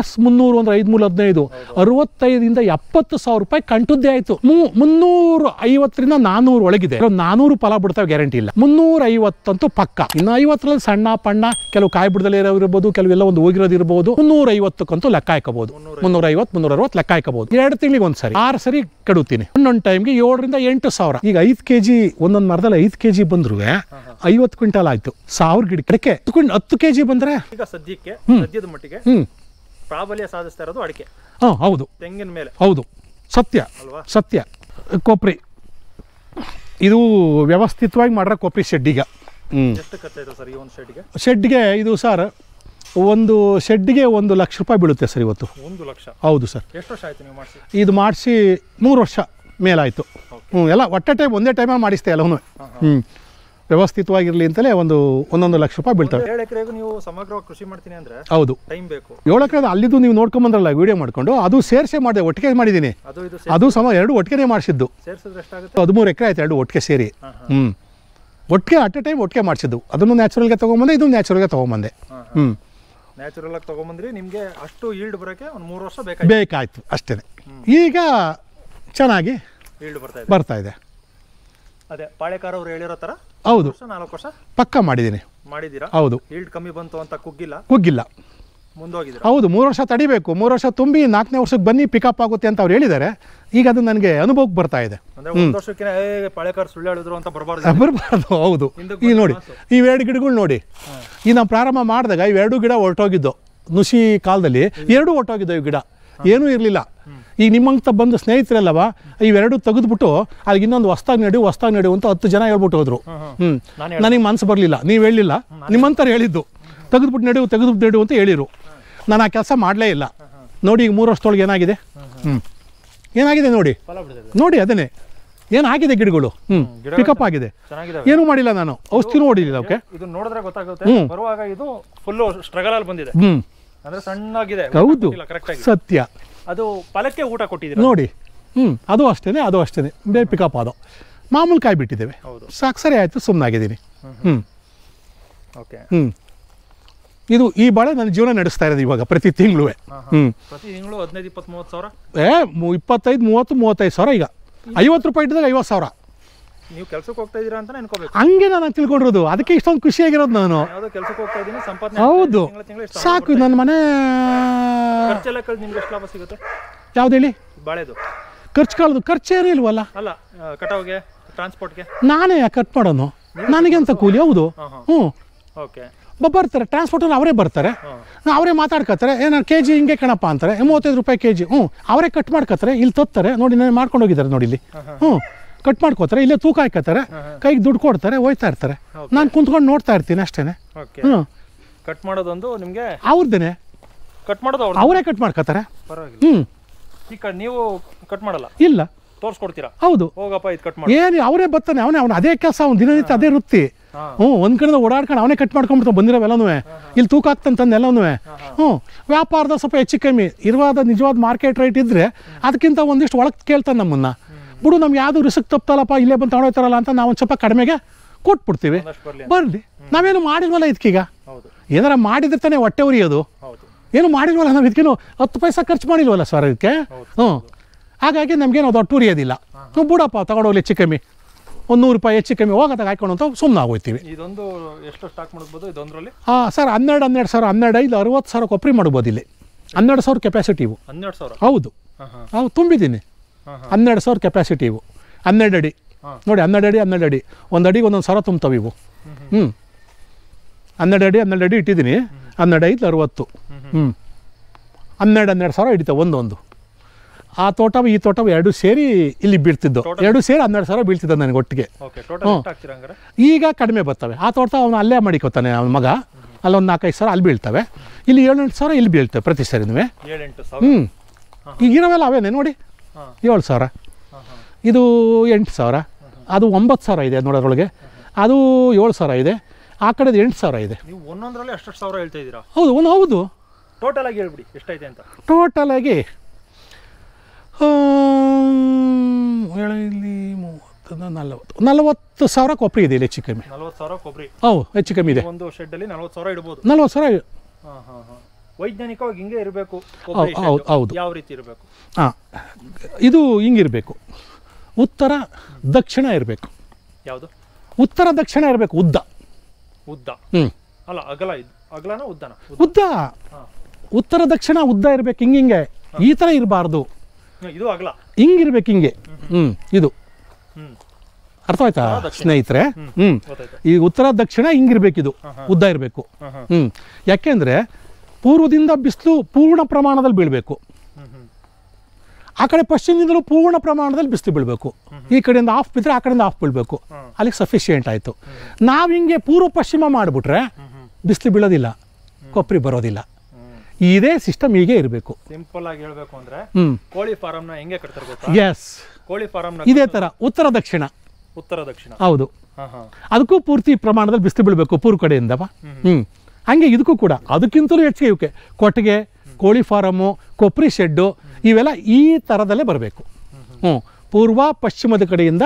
S ಮುನ್ನೂರು ಅಂದ್ರೆ ಐದು ಮೂರು ಹದಿನೈದು ಅರವತ್ತೈದರಿಂದ ಎಪ್ಪತ್ತು ಸಾವಿರ ರೂಪಾಯಿ ಕಂಟುದ್ದೇ ಆಯಿತು ಮುನ್ನೂರು ಐವತ್ತರಿಂದ ನಾನೂರು ಒಳಗಿದೆ ನಾನೂರು ಫಲ ಬಿಡ್ತಾವೆ ಗ್ಯಾರಂಟಿ ಇಲ್ಲ ಮುನ್ನೂರ ಐವತ್ತಂತೂ ಪಕ್ಕ ಇನ್ನು ಐವತ್ತರಲ್ಲಿ ಸಣ್ಣ ಪಣ್ಣ ಕೆಲವು ಕಾಯಿ ಬಿಡದಲ್ಲೇ ಇರಬಹುದು ಕೆಲವೆಲ್ಲ ಒಂದು ಹೋಗಿರೋದಿರಬಹುದು ಮುನ್ನೂರ ಐವತ್ತಕ್ಕಂತೂ ಲೆಕ್ಕ ಹಾಕಬಹುದು ಮುನ್ನೂರ ಐವತ್ತು ಮುನ್ನೂರ ಅರವತ್ತು ಲೆಕ್ಕ ಹಾಕಬಹುದು ಎರಡು ತಿಂಗಳಿಗೆ ಒಂದ್ಸರಿ ಆರು ಸರಿ ಕಡುತ್ತೀನಿ ಒಂದೊಂದು ಟೈಮ್ಗೆ ಏಳರಿಂದ ಎಂಟು ಸಾವಿರ ಈಗ ಐದು ಕೆ ಜಿ ಒಂದೊಂದು ಮರದಲ್ಲಿ ಐದು ಕೆ ಜಿ ಬಂದ್ರು ಐವತ್ತು ಕ್ವಿಂಟಲ್ ಆಯ್ತು ಸಾವಿರ ಗಿಡಕ್ಕೆ ಹತ್ತು ಕೆ ಜಿ ಬಂದ್ರೆ ಸದ್ಯಕ್ಕೆ ಮಟ್ಟಿಗೆ ಹ್ಮ್ ಪ್ರಾಬಲ್ಯ ಸಾಧಿಸ್ತಾ ಇರೋದು ಅಡಿಕೆ ಹಾಂ ಹೌದು ತೆಂಗಿನ ಮೇಲೆ ಹೌದು ಸತ್ಯ ಅಲ್ವಾ ಸತ್ಯ ಕೊಪ್ರಿ ಇದು ವ್ಯವಸ್ಥಿತವಾಗಿ ಮಾಡಿರೋ ಕೊಬ್ಬರಿ ಶೆಡ್ಡಿಗೆ ಎಷ್ಟು ಶೆಡ್ಗೆ ಇದು ಸರ್ ಒಂದು ಶೆಡ್ಗೆ ಒಂದು ಲಕ್ಷ ರೂಪಾಯಿ ಬೀಳುತ್ತೆ ಸರ್ ಇವತ್ತು ಒಂದು ಲಕ್ಷ ಹೌದು ಸರ್ ಎಷ್ಟು ವರ್ಷ ಆಯ್ತು ನೀವು ಮಾಡಿಸಿ ಇದು ಮಾಡಿಸಿ ಮೂರು ವರ್ಷ ಮೇಲಾಯಿತು ಹ್ಞೂ ಎಲ್ಲ ಒಟ್ಟೆ ಟೈಮ್ ಒಂದೇ ಟೈಮಲ್ಲಿ ಮಾಡಿಸ್ತೇ ಎಲ್ಲವೂ ಹ್ಞೂ ವ್ಯವಸ್ಥಿತವಾಗಿರಲಿ ಅಂತಲೇ ಒಂದು ಒಂದೊಂದು ಲಕ್ಷ ರೂಪಾಯಿ ಬೀಳ್ತವೆ ಏಳು ಎಕರೆಗೂ ನೀವು ಸಮಗ್ರವಾಗಿ ಕೃಷಿ ಮಾಡ್ತೀನಿ ಅಂದ್ರೆ ಹೌದು ಟೈಮ್ ಬೇಕು ಏಳು ಎಕರೆ ಅಲ್ಲಿದ್ದು ನೀವು ನೋಡ್ಕೊಂಬಂದ್ರಲ್ಲ ವಿಡಿಯೋ ಮಾಡ್ಕೊಂಡು ಅದು ಸೇರಿಸೇ ಮಾಡಿದೆ ಒಟ್ಟಿಗೆ ಮಾಡಿದ್ದೀನಿ ಅದು ಸಮ ಎರಡು ಒಟ್ಟಿಗೆ ಮಾಡಿಸಿದ್ದು ಹದಿಮೂರು ಎಕರೆ ಆಯ್ತು ಎರಡು ಒಟ್ಟಿಗೆ ಸೇರಿ ಹ್ಞೂ ಒಟ್ಟಿಗೆ ಅಟ್ ಎ ಟೈಮ್ ಒಟ್ಟಿಗೆ ಮಾಡಿಸಿದ್ದು ಅದನ್ನು ನ್ಯಾಚುರಲ್ಗೆ ತೊಗೊಂಬಂದೆ ಇದನ್ನು ನ್ಯಾಚುರಲ್ಗೆ ತೊಗೊಂಬಂದೆ ಹ್ಞೂ ನ್ಯಾಚುರಲಾಗಿ ತೊಗೊಂಬಂದ್ರಿ ನಿಮಗೆ ಅಷ್ಟು ಈಲ್ಡ್ ಬರೋಕ್ಕೆ ಒಂದು ಮೂರು ವರ್ಷ ಬೇಕಾಯ್ತು ಬೇಕಾಯಿತು ಅಷ್ಟೇ ಈಗ ಚೆನ್ನಾಗಿ ಬರ್ತಾ ಇದೆ ಅದೇ ಪಾಳೆಕಾರ ಅವರು ಹೇಳಿರೋ ತರ ಹೌದು ನಾಲ್ಕು ವರ್ಷ ಪಕ್ಕ ಮಾಡಿದ್ದೀನಿ ಮಾಡಿದ್ದೀರಾ ಹೌದು ಈಲ್ಡ್ ಕಮ್ಮಿ ಬಂತು ಅಂತ ಕುಗ್ಗಿಲ್ಲ ಕುಗ್ಗಿಲ್ಲ ಮುಂದೋಗಿದ್ರು ಹೌದು ಮೂರು ವರ್ಷ ತಡಿಬೇಕು ಮೂರು ವರ್ಷ ತುಂಬಿ ನಾಲ್ಕನೇ ವರ್ಷಕ್ಕೆ ಬನ್ನಿ ಪಿಕಪ್ ಆಗುತ್ತೆ ಅಂತ ಅವ್ರು ಹೇಳಿದ್ದಾರೆ ಈಗ ಅದು ನನಗೆ ಅನುಭವಕ್ಕೆ ಬರ್ತಾ ಇದೆ ಬರಬಾರ್ದು ಹೌದು ಈಗ ನೋಡಿ ಇವೆರಡು ಗಿಡಗಳು ನೋಡಿ ಈ ನಾವು ಪ್ರಾರಂಭ ಮಾಡಿದಾಗ ಇವೆರಡು ಗಿಡ ಹೊರಟೋಗಿದ್ದು ನುಸಿ ಕಾಲದಲ್ಲಿ ಎರಡೂ ಈ ಗಿಡ ಏನೂ ಇರಲಿಲ್ಲ ಈಗ ನಿಮ್ಮಂತ ಬಂದ ಸ್ನೇಹಿತರೆಲ್ಲವ ಇವೆರಡು ತೆಗೆದುಬಿಟ್ಟು ಅಲ್ಲಿ ಇನ್ನೊಂದು ಹೊಸ್ದಾಗಿ ನಡಿ ಹೊಸ್ತಾಗಿ ನಡಿ ಅಂತ ಹತ್ತು ಜನ ಹೇಳ್ಬಿಟ್ಟು ಹೋದ್ರು ಹ್ಞೂ ನನಗೆ ಮನ್ಸು ಬರಲಿಲ್ಲ ನೀವು ಹೇಳಿಲ್ಲ ನಿಮ್ಮಂತಾರೆ ಹೇಳಿದ್ದು ತೆಗೆದುಬಿಟ್ಟು ನಡೆವು ತೆಗೆದುಬಿಟ್ಟು ನಡೆವು ಅಂತ ಹೇಳಿರು ನಾನು ಆ ಕೆಲಸ ಮಾಡಲೇ ಇಲ್ಲ ನೋಡಿ ಈಗ ಮೂರು ವರ್ಷದೊಳಗೆ ಏನಾಗಿದೆ ಹ್ಞೂ ಏನಾಗಿದೆ ನೋಡಿ ನೋಡಿ ಅದನ್ನೇ ಏನಾಗಿದೆ ಗಿಡಗಳು ಹ್ಞೂ ಪಿಕಪ್ ಆಗಿದೆ ಏನೂ ಮಾಡಿಲ್ಲ ನಾನು ಔಷಧಿನೂ ಹೊಡಿಲಿಲ್ಲ ಓಕೆ ಇದು ನೋಡಿದ್ರೆ ಗೊತ್ತಾಗುತ್ತೆ ಬರುವಾಗ ಇದು ಫುಲ್ಲು ಬಂದಿದೆ ಹ್ಞೂ ಅಂದ್ರೆ ಸಣ್ಣಾಗಿದೆ ಸತ್ಯ ಅದು ಫಲಕ್ಕೆ ಊಟ ನೋಡಿ ಹ್ಮ್ ಅದು ಅಷ್ಟೇನೆ ಅದು ಅಷ್ಟೇನೆ ಬೇರೆ ಪಿಕಪ್ ಅದು ಮಾಮೂಲು ಕಾಯಿ ಬಿಟ್ಟಿದ್ದೇವೆ ಹೌದು ಸಾಕು ಸರಿ ಆಯಿತು ಸುಮ್ಮನಾಗಿದ್ದೀನಿ ಹ್ಞೂ ಓಕೆ ಹ್ಞೂ ಇದು ಈ ಬಾಳೆ ನನ್ನ ಜೀವನ ನಡೆಸ್ತಾ ಇರೋದು ಇವಾಗ ಪ್ರತಿ ತಿಂಗಳು ಹ್ಞೂ ತಿಂಗಳು ಹದಿನೈದು ಇಪ್ಪತ್ತೈದು ಮೂವತ್ತು ಮೂವತ್ತೈದು ಸಾವಿರ ಈಗ ಐವತ್ತು ರೂಪಾಯಿ ಇಟ್ಟಿದಾಗ ಐವತ್ತು ಸಾವಿರ ನೀವು ಕೆಲಸಕ್ಕೆ ಹೋಗ್ತಾ ಇದೀರಾ ಅಂತ ಅನ್ಕೋಬೇಕು ಹಂಗೆ ನಾನು ತಿಳ್ಕೊಂಡಿರೋದು ಅದಕ್ಕೆ ಇಷ್ಟೊಂದು ಖುಷಿಯಾಗಿರೋದು ನಾನು ಕೆಲಸಕ್ಕೆ ಹೋಗ್ತಾ ಇದ್ದೀನಿ ಸಂಪಾದನೆ ಹೌದು ಸಾಕು ನನ್ನ ಮನೆ ಖರ್ಚೆಲ್ಲ ಕಳೆದು ನಿಮ್ಗೆ ಎಷ್ಟು ಲಾಭ ಸಿಗುತ್ತೆ ಯಾವ್ದು ಹೇಳಿ ಬಾಳೆದು ಖರ್ಚು ಕಳೆದು ಖರ್ಚೇನೇ ಇಲ್ವಲ್ಲ ಅಲ್ಲ ಕಟಾವ್ಗೆ ಟ್ರಾನ್ಸ್ಪೋರ್ಟ್ಗೆ ನಾನೇ ಕಟ್ ಮಾಡೋನು ನನಗೆ ಅಂತ ಕೂಲಿ ಹೌದು ಹ್ಞೂ ಓಕೆ ಬರ್ತಾರೆ ಟ್ರಾನ್ಸ್ಪೋರ್ಟಲ್ಲಿ ಅವರೇ ಬರ್ತಾರೆ ಅವರೇ ಮಾತಾಡ್ಕತ್ತಾರೆ ಏನಾರು ಕೆ ಜಿ ಹಿಂಗೆ ಕಣಪ್ಪ ಅಂತಾರೆ ಮೂವತ್ತೈದು ರೂಪಾಯಿ ಕೆ ಜಿ ಹ್ಞೂ ಅವರೇ ಕಟ್ ಮಾಡ್ಕತ್ತಾರೆ ಇಲ್ಲಿ ತೊತ್ತಾರೆ ನೋಡಿ ನಾನು ಮಾಡ್ಕೊಂಡು ಹೋಗಿದ್ದಾರೆ ನೋಡಿ ಇಲ್ಲಿ ಹ್ಞೂ ಕಟ್ ಮಾಡ್ಕೋತಾರೆ ಇಲ್ಲೇ ತೂಕ ಹಾಕೋತಾರೆ ಕೈಗೆ ದುಡ್ಡು ಕೊಡ್ತಾರೆ ಹೋಯ್ತಾ ಇರ್ತಾರೆ ನಾನು ಕುಂತ್ಕೊಂಡು ನೋಡ್ತಾ ಇರ್ತೀನಿ ಅಷ್ಟೇನೆ ಹ್ಞೂ ಕಟ್ ಮಾಡೋದೊಂದು ನಿಮಗೆ ಅವ್ರದ್ದೇನೆ ಕಟ್ ಮಾಡೋದು ಅವರೇ ಕಟ್ ಮಾಡ್ಕೋತಾರೆ ಹ್ಞೂ ಈಗ ನೀವು ಕಟ್ ಮಾಡಲ್ಲ ಇಲ್ಲ ತೋರಿಸ್ಕೊಡ್ತೀರಾ ಹೌದು ಹೋಗಪ್ಪ ಇದು ಕಟ್ ಮಾಡಿ ಏನು ಅವರೇ ಬರ್ತಾನೆ ಅವನೇ ಅವ್ನು ಅದೇ ಕೆಲಸ ಅವ್ನು ದಿನನಿತ್ಯ ಅದೇ ವೃತ್ತಿ ಹ್ಞೂ ಒಂದು ಕಡೆ ಓಡಾಡ್ಕೊಂಡು ಅವನೇ ಕಟ್ ಬಂದಿರೋ ಬಂದಿರೋವೆಲ್ಲನೂ ಇಲ್ಲಿ ತೂಕ ಆಗ್ತಂತಂದು ಎಲ್ಲನೂ ಹ್ಞೂ ವ್ಯಾಪಾರದ ಸ್ವಲ್ಪ ಹೆಚ್ಚು ಕಮ್ಮಿ ಇರುವಾದ ನಿಜವಾದ ಮಾರ್ಕೆಟ್ ರೇಟ್ ಇದ್ದರೆ ಅದಕ್ಕಿಂತ ಒಂದಿಷ್ಟು ಒಳಗೆ ಕೇಳ್ತಾನೆ ನಮ್ಮನ್ನು ಬಿಡು ನಮ್ಗೆ ಯಾವುದು ರಿಸ್ಕ್ ತಪ್ತಲ್ಲಪ್ಪ ಇಲ್ಲೇ ಬಂದು ತಗೊಂಡೋಗ್ತಾರಲ್ಲ ಅಂತ ನಾವು ಒಂದು ಸ್ವಲ್ಪ ಕಡಿಮೆಗೆ ಕೊಟ್ಬಿಡ್ತೀವಿ ಬರಲಿ ನಾವೇನು ಮಾಡಿದ್ವಲ್ಲ ಇದಕ್ಕೀಗ ಏನಾರ ಮಾಡಿದ್ರೆ ತಾನೇ ಹೊಟ್ಟೆ ಉರಿಯೋದು ಏನು ಮಾಡಿದ್ವಲ್ಲ ನಾವು ಇದಕ್ಕೇನು ಹತ್ತು ಪೈಸಾ ಖರ್ಚು ಮಾಡಿಲ್ವಲ್ಲ ಸರ್ ಅದಕ್ಕೆ ಹ್ಞೂ ಹಾಗಾಗಿ ನಮಗೇನು ಅದು ಒಟ್ಟು ಉರಿಯೋದಿಲ್ಲ ಹ್ಞೂ ಬಿಡಪ್ಪ ತಗೊಂಡೋಗ್ಲಿ ಹೆಚ್ಚು ಕಮ್ಮಿ ಒಂದು ನೂರು ರೂಪಾಯಿ ಹೆಚ್ಚು ಕಮ್ಮಿ ಹೋಗೋದಾಗ ಹಾಕೊಂಡು ಅಂತ ಸುಮ್ಮನೆ ಆಗೋಯ್ತೀವಿ ಇದೊಂದು ಹಾಂ ಸರ್ ಹನ್ನೆರಡು ಹನ್ನೆರಡು ಸಾವಿರ ಹನ್ನೆರಡು ಐದು ಅರವತ್ತು ಸಾವಿರ ಕೊಪ್ರಿ ಮಾಡ್ಬೋದು ಇಲ್ಲಿ ಹನ್ನೆರಡು ಸಾವಿರ ಕೆಪಾಸಿಟಿ ಸಾವಿರ ಹೌದು ಹೌದು ತುಂಬಿದ್ದೀನಿ ಹನ್ನೆರಡು ಸಾವಿರ ಕೆಪಾಸಿಟಿ ಇವು ಹನ್ನೆರಡು ಅಡಿ ನೋಡಿ ಹನ್ನೆರಡು ಅಡಿ ಹನ್ನೆರಡು ಅಡಿ ಒಂದು ಅಡಿಗೆ ಒಂದೊಂದು ಸಾವಿರ ತುಂಬ್ತಾವೆ ಇವು ಹ್ಞೂ ಹನ್ನೆರಡು ಅಡಿ ಹನ್ನೆರಡು ಅಡಿ ಇಟ್ಟಿದ್ದೀನಿ ಹನ್ನೆರಡು ಐದು ಅರವತ್ತು ಹ್ಞೂ ಹನ್ನೆರಡು ಹನ್ನೆರಡು ಸಾವಿರ ಹಿಡಿತಾವೆ ಒಂದೊಂದು ಆ ತೋಟ ಈ ತೋಟ ಎರಡು ಸೇರಿ ಇಲ್ಲಿ ಬೀಳ್ತಿದ್ದು ಎರಡು ಸೇರಿ ಹನ್ನೆರಡು ಸಾವಿರ ಬೀಳ್ತಿದ್ದ ನನಗೆ ಒಟ್ಟಿಗೆ ಹ್ಞೂ ಈಗ ಕಡಿಮೆ ಬರ್ತವೆ ಆ ತೋಟ ಅವನು ಅಲ್ಲೇ ಮಾಡಿಕೊತಾನೆ ಅವನ ಮಗ ಅಲ್ಲೊಂದು ನಾಲ್ಕೈದು ಸಾವಿರ ಅಲ್ಲಿ ಬೀಳ್ತವೆ ಇಲ್ಲಿ ಏಳೆಂಟು ಸಾವಿರ ಇಲ್ಲಿ ಬೀಳ್ತವೆ ಪ್ರತಿ ಸರಿನೂ ಹ್ಞೂ ಈಗಿರೋವೆಲ್ಲ ಅವೇನೆ ನೋಡಿ ಏಳು ಸಾವಿರ ಇದು ಎಂಟು ಸಾವಿರ ಅದು ಒಂಬತ್ತು ಸಾವಿರ ಇದೆ ನೋಡೋದ್ರೊಳಗೆ ಅದು ಏಳು ಸಾವಿರ ಇದೆ ಆ ಕಡೆದು ಎಂಟು ಸಾವಿರ ಇದೆ ನೀವು ಒಂದೊಂದರಲ್ಲಿ ಅಷ್ಟು ಸಾವಿರ ಹೇಳ್ತಾ ಇದ್ದೀರಾ ಹೌದು ಒಂದು ಹೌದು ಟೋಟಲ್ ಆಗಿ ಹೇಳ್ಬಿಡಿ ಎಷ್ಟೈತೆ ಅಂತ ಟೋಟಲ್ ಆಗಿ ಇಲ್ಲಿ ಮೂವತ್ತು ನಲವತ್ತು ನಲವತ್ತು ಸಾವಿರ ಕೊಬ್ಬರಿ ಇದೆ ಇಲ್ಲಿ ಹೆಚ್ಚು ಕಮ್ಮಿ ನಲವತ್ತು ಸಾವಿರ ಕೊಬ್ಬರಿ ಹೌದು ಹೆಚ್ಚು ಕಮ್ಮಿ ಇದೆ ಒಂದು ಶೆಡ್ಡಲ್ಲಿ ನಲವತ್ತು ಸಾವಿರ ಇಡ್ಬೋದು ನಲವತ್ತು ಸಾವಿರ ಹಾಂ ಹಾಂ ಹಾಂ ವೈಜ್ಞಾನಿಕವಾಗಿ ಹಿಂಗೆ ಇರಬೇಕು ಹೌದು ಯಾವ ರೀತಿ ಇರಬೇಕು ಹಾಂ ಇದು ಹಿಂಗಿರಬೇಕು ಉತ್ತರ ದಕ್ಷಿಣ ಇರಬೇಕು ಯಾವುದು ಉತ್ತರ ದಕ್ಷಿಣ ಇರಬೇಕು ಉದ್ದ ಉದ್ದ ಹ್ಞೂ ಅಲ್ಲ ಅಗಲ ಇದು ಅಗಲನ ಉದ್ದನ ಉದ್ದ ಉತ್ತರ ದಕ್ಷಿಣ ಉದ್ದ ಇರಬೇಕು ಹಿಂಗೆ ಹಿಂಗೆ ಈ ಥರ ಇರಬಾರ್ದು ಇದು ಅಗಲ ಹಿಂಗಿರ್ಬೇಕು ಹಿಂಗೆ ಹ್ಞೂ ಇದು ಅರ್ಥವಾಯ್ತಾ ಸ್ನೇಹಿತರೆ ಹ್ಞೂ ಈ ಉತ್ತರ ದಕ್ಷಿಣ ಇದು ಉದ್ದ ಇರಬೇಕು ಹ್ಞೂ ಯಾಕೆಂದರೆ ಪೂರ್ವದಿಂದ ಬಿಸಿಲು ಪೂರ್ಣ ಪ್ರಮಾಣದಲ್ಲಿ ಬೀಳಬೇಕು ಆ ಕಡೆ ಪಶ್ಚಿಮದಿಂದಲೂ ಪೂರ್ಣ ಪ್ರಮಾಣದಲ್ಲಿ ಬಿಸಿಲು ಬೀಳಬೇಕು ಈ ಕಡೆಯಿಂದ ಆಫ್ ಬಿದ್ದರೆ ಆ ಕಡೆಯಿಂದ ಆಫ್ ಬೀಳಬೇಕು ಅಲ್ಲಿಗೆ ಸಫಿಷಿಯೆಂಟ್ ಆಯಿತು ನಾವು ಹಿಂಗೆ ಪೂರ್ವ ಪಶ್ಚಿಮ ಮಾಡಿಬಿಟ್ರೆ ಬಿಸಿಲು ಬೀಳೋದಿಲ್ಲ ಕೊಬ್ಬರಿ ಬರೋದಿಲ್ಲ ಇದೇ ಸಿಸ್ಟಮ್ ಹೀಗೆ ಇರಬೇಕು ಸಿಂಪಲ್ ಆಗಿ ಹೇಳಬೇಕು ಅಂದ್ರೆ ಕೋಳಿ ಫಾರಮ್ನ ಹೆಂಗೆ ಕಟ್ತಾರೆ ಎಸ್ ಕೋಳಿ ಫಾರಮ್ನ ಇದೇ ತರ ಉತ್ತರ ದಕ್ಷಿಣ ಉತ್ತರ ದಕ್ಷಿಣ ಹೌದು ಅದಕ್ಕೂ ಪೂರ್ತಿ ಪ್ರಮಾಣದಲ್ಲಿ ಬಿಸಿಲು ಬೀಳಬೇಕು ಪೂರ್ವ ಕಡೆಯಿಂದವಾ ಹ್ಞೂ ಹಾಗೆ ಇದಕ್ಕೂ ಕೂಡ ಅದಕ್ಕಿಂತಲೂ ಹೆಚ್ಚಿಗೆ ಇವಕ್ಕೆ ಕೊಟ್ಟಿಗೆ ಕೋಳಿ ಫಾರಮು ಕೊಪ್ರಿ ಶೆಡ್ಡು ಇವೆಲ್ಲ ಈ ಥರದಲ್ಲೇ ಬರಬೇಕು ಹ್ಞೂ ಪೂರ್ವ ಪಶ್ಚಿಮದ ಕಡೆಯಿಂದ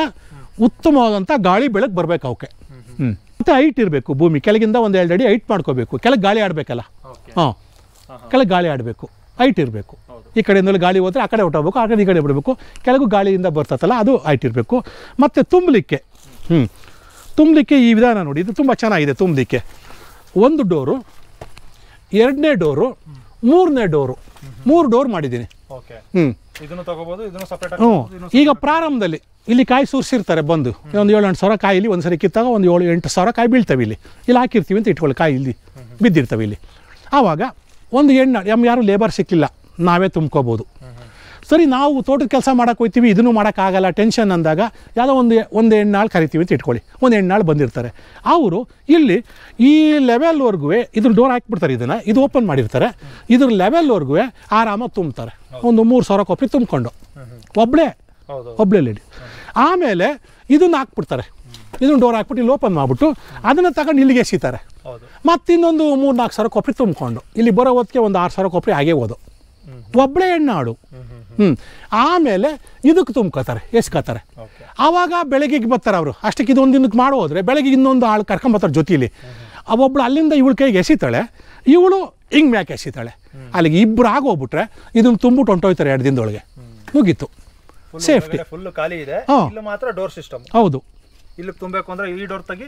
ಉತ್ತಮವಾದಂಥ ಗಾಳಿ ಬೆಳಕು ಬರಬೇಕು ಅವಕ್ಕೆ ಹ್ಞೂ ಮತ್ತು ಹೈಟ್ ಇರಬೇಕು ಭೂಮಿ ಕೆಳಗಿಂದ ಒಂದು ಎರಡು ಅಡಿ ಹೈಟ್ ಮಾಡ್ಕೋಬೇಕು ಕೆಳಗೆ ಗಾಳಿ ಆಡಬೇಕಲ್ಲ ಹ್ಞೂ ಕೆಳಗೆ ಗಾಳಿ ಆಡಬೇಕು ಹೈಟ್ ಇರಬೇಕು ಈ ಕಡೆಯಿಂದಲೂ ಗಾಳಿ ಹೋದರೆ ಆ ಕಡೆ ಹೊಟ್ಟೋಗ್ಬೇಕು ಆ ಕಡೆ ಈ ಕಡೆ ಬಿಡಬೇಕು ಕೆಳಗೂ ಗಾಳಿಯಿಂದ ಬರ್ತತ್ತಲ್ಲ ಅದು ಹೈಟ್ ಇರಬೇಕು ಮತ್ತು ತುಂಬಲಿಕ್ಕೆ ಹ್ಞೂ ತುಂಬಲಿಕ್ಕೆ ಈ ವಿಧಾನ ನೋಡಿ ಇದು ತುಂಬ ಚೆನ್ನಾಗಿದೆ ತುಂಬಲಿಕ್ಕೆ ಒಂದು ಡೋರು ಎರಡನೇ ಡೋರು ಮೂರನೇ ಡೋರು ಮೂರು ಡೋರ್ ಮಾಡಿದ್ದೀನಿ ಹ್ಞೂ ಈಗ ಪ್ರಾರಂಭದಲ್ಲಿ ಇಲ್ಲಿ ಕಾಯಿ ಸುರಿಸಿರ್ತಾರೆ ಬಂದು ಒಂದು ಏಳು ಎಂಟು ಸಾವಿರ ಕಾಯಿ ಇಲ್ಲಿ ಒಂದು ಸರಿ ಕಿತ್ತಾಗ ಒಂದು ಏಳು ಎಂಟು ಸಾವಿರ ಕಾಯಿ ಬೀಳ್ತವೆ ಇಲ್ಲಿ ಇಲ್ಲಿ ಹಾಕಿರ್ತೀವಿ ಅಂತ ಇಟ್ಕೊಳ್ಳಿ ಕಾಯಿ ಇಲ್ಲಿ ಬಿದ್ದಿರ್ತವೆ ಇಲ್ಲಿ ಆವಾಗ ಒಂದು ಎಣ್ಣೆ ನಮ್ಗೆ ಯಾರು ಲೇಬರ್ ಸಿಕ್ಕಿಲ್ಲ ನಾವೇ ತುಂಬ್ಕೋಬೋದು ಸರಿ ನಾವು ತೋಟದ ಕೆಲಸ ಮಾಡೋಕ್ಕೆ ಹೋಗ್ತೀವಿ ಇದನ್ನು ಮಾಡೋಕ್ಕಾಗಲ್ಲ ಟೆನ್ಷನ್ ಅಂದಾಗ ಯಾವುದೋ ಒಂದು ಒಂದು ಹೆಣ್ಣಾಳು ಕರಿತೀವಿ ಅಂತ ಇಟ್ಕೊಳ್ಳಿ ಒಂದು ಹೆಣ್ಣಾಳು ಬಂದಿರ್ತಾರೆ ಅವರು ಇಲ್ಲಿ ಈ ಲೆವೆಲ್ವರೆಗೂ ಇದ್ರ ಡೋರ್ ಹಾಕ್ಬಿಡ್ತಾರೆ ಇದನ್ನು ಇದು ಓಪನ್ ಮಾಡಿರ್ತಾರೆ ಇದ್ರ ಲೆವೆಲ್ವರೆಗೂ ಆರಾಮಾಗಿ ತುಂಬ್ತಾರೆ ಒಂದು ಮೂರು ಸಾವಿರ ಕೊಪ್ಪಿ ತುಂಬಿಕೊಂಡು ಒಬ್ಬಳೇ ಒಬ್ಬಳೇ ಲೇಡಿ ಆಮೇಲೆ ಇದನ್ನು ಹಾಕ್ಬಿಡ್ತಾರೆ ಇದನ್ನು ಡೋರ್ ಹಾಕ್ಬಿಟ್ಟು ಇಲ್ಲಿ ಓಪನ್ ಮಾಡಿಬಿಟ್ಟು ಅದನ್ನು ತಗೊಂಡು ಇಲ್ಲಿಗೆ ಎಸಿತಾರೆ ಮತ್ತಿನ್ನೊಂದು ಮೂರು ನಾಲ್ಕು ಸಾವಿರ ಕೊಪ್ಪಿ ತುಂಬಿಕೊಂಡು ಇಲ್ಲಿ ಬರೋ ಹೊತ್ತಿಗೆ ಒಂದು ಆರು ಸಾವಿರ ಕೊಪ್ಪಿ ಆಗೇ ಹೋದು ಒಬ್ಬಳೇ ಹೆಣ್ಣಾಡು ಹ್ಞೂ ಆಮೇಲೆ ಇದಕ್ಕೆ ತುಂಬ್ಕೋತಾರೆ ಎಸ್ಕೋತಾರೆ ಆವಾಗ ಬೆಳಗ್ಗೆಗೆ ಬರ್ತಾರೆ ಅವರು ಅಷ್ಟಕ್ಕೆ ಇದೊಂದು ದಿನಕ್ಕೆ ಮಾಡೋದ್ರೆ ಬೆಳಗ್ಗೆ ಇನ್ನೊಂದು ಆಳು ಕರ್ಕೊಂಬರ್ತಾರೆ ಜೊತೆಲಿ ಒಬ್ಬಳು ಅಲ್ಲಿಂದ ಇವಳು ಕೈಗೆ ಎಸಿತಾಳೆ ಇವಳು ಹಿಂಗ್ ಮ್ಯಾಕೆ ಎಸಿತಾಳೆ ಅಲ್ಲಿಗೆ ಇಬ್ರು ಆಗೋಗ್ಬಿಟ್ರೆ ಇದನ್ನು ತುಂಬಿಟ್ಟು ಹೊಂಟೋಯ್ತಾರೆ ಎರಡು ದಿನದೊಳಗೆ ಮುಗೀತು ಸೇಫ್ಟಿ ಫುಲ್ ಖಾಲಿ ಇದೆ ಮಾತ್ರ ಡೋರ್ ಸಿಸ್ಟಮ್ ಹೌದು ಇಲ್ಲಿ ತುಂಬಬೇಕು ಅಂದ್ರೆ ಈ ಡೋರ್ ತೆಗಿ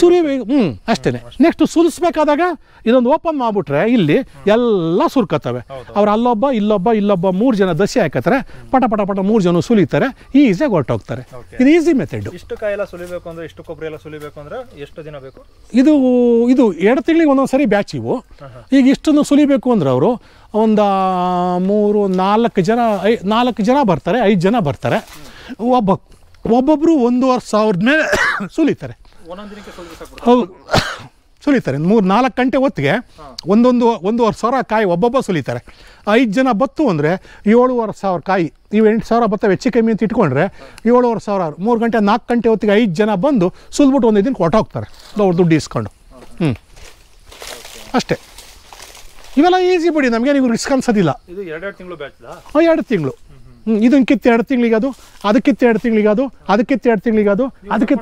ಸುರಿ ಹ್ಞೂ ಅಷ್ಟೇ ನೆಕ್ಸ್ಟ್ ಸುಲಿಸ್ಬೇಕಾದಾಗ ಇದೊಂದು ಓಪನ್ ಮಾಡ್ಬಿಟ್ರೆ ಇಲ್ಲಿ ಎಲ್ಲ ಸುರ್ಕತ್ತವೆ ಅವ್ರು ಅಲ್ಲೊಬ್ಬ ಇಲ್ಲೊಬ್ಬ ಇಲ್ಲೊಬ್ಬ ಮೂರು ಜನ ದಸಿ ಹಾಕತ್ತಾರೆ ಪಟ ಪಟ ಪಟ ಮೂರು ಜನ ಸುಲಿತಾರೆ ಈಸಿಯಾಗಿ ಹೊರಟೋಗ್ತಾರೆ ಇದು ಈಸಿ ಮೆಥಡ್ ಇಷ್ಟು ಎಲ್ಲ ಸುಲಿಬೇಕು ಅಂದ್ರೆ ಇಷ್ಟು ಕೊಬ್ಬರಿ ಎಲ್ಲ ಸುಲಿಬೇಕು ಅಂದ್ರೆ ಎಷ್ಟು ದಿನ ಬೇಕು ಇದು ಇದು ಎರಡು ತಿಂಗಳಿಗೆ ಒಂದೊಂದು ಸರಿ ಬ್ಯಾಚ್ ಇವು ಈಗ ಇಷ್ಟನ್ನು ಸುಲಿಬೇಕು ಅಂದ್ರೆ ಅವರು ಒಂದು ಮೂರು ನಾಲ್ಕು ಜನ ಐ ನಾಲ್ಕು ಜನ ಬರ್ತಾರೆ ಐದು ಜನ ಬರ್ತಾರೆ ಒಬ್ಬ ಒಬ್ಬೊಬ್ಬರು ಒಂದೂವರೆ ಸಾವಿರದ ಮೇಲೆ ಸುಲಿತಾರೆ ಹೌದು ಸುಲಿತಾರೆ ಮೂರು ನಾಲ್ಕು ಗಂಟೆ ಹೊತ್ತಿಗೆ ಒಂದೊಂದು ಒಂದೂವರೆ ಸಾವಿರ ಕಾಯಿ ಒಬ್ಬೊಬ್ಬ ಸುಲಿತಾರೆ ಐದು ಜನ ಬತ್ತು ಅಂದರೆ ಏಳುವರೆ ಸಾವಿರ ಕಾಯಿ ಇವು ಎಂಟು ಸಾವಿರ ಬತ್ತ ಹೆಚ್ಚು ಕಮ್ಮಿ ಅಂತ ಇಟ್ಕೊಂಡ್ರೆ ಏಳುವರೆ ಸಾವಿರ ಮೂರು ಗಂಟೆ ನಾಲ್ಕು ಗಂಟೆ ಹೊತ್ತಿಗೆ ಐದು ಜನ ಬಂದು ಸುಲ್ಬಿಟ್ಟು ಒಂದು ದಿನಕ್ಕೆ ಹೊಟ್ಟೋಗ್ತಾರೆ ಅವ್ರು ದುಡ್ಡು ಇಸ್ಕೊಂಡು ಹ್ಞೂ ಅಷ್ಟೇ ಇವೆಲ್ಲ ಈಸಿ ಬಿಡಿ ನಮಗೇನು ನೀವು ರಿಸ್ಕ್ ಅನ್ಸೋದಿಲ್ಲ ಎರಡು ತಿಂಗಳು ಇದನ್ನು ಕಿತ್ತು ಎರಡು ತಿಂಗಳಿಗೆ ಅದು ಅದಕ್ಕಿತ್ತು ಎರಡು ತಿಂಗಳಿಗೆ ಅದಕ್ಕಿತ್ತು ಎರಡು ತಿಂಗಳಿಗೆ ಅದು ಅದಕ್ಕೆ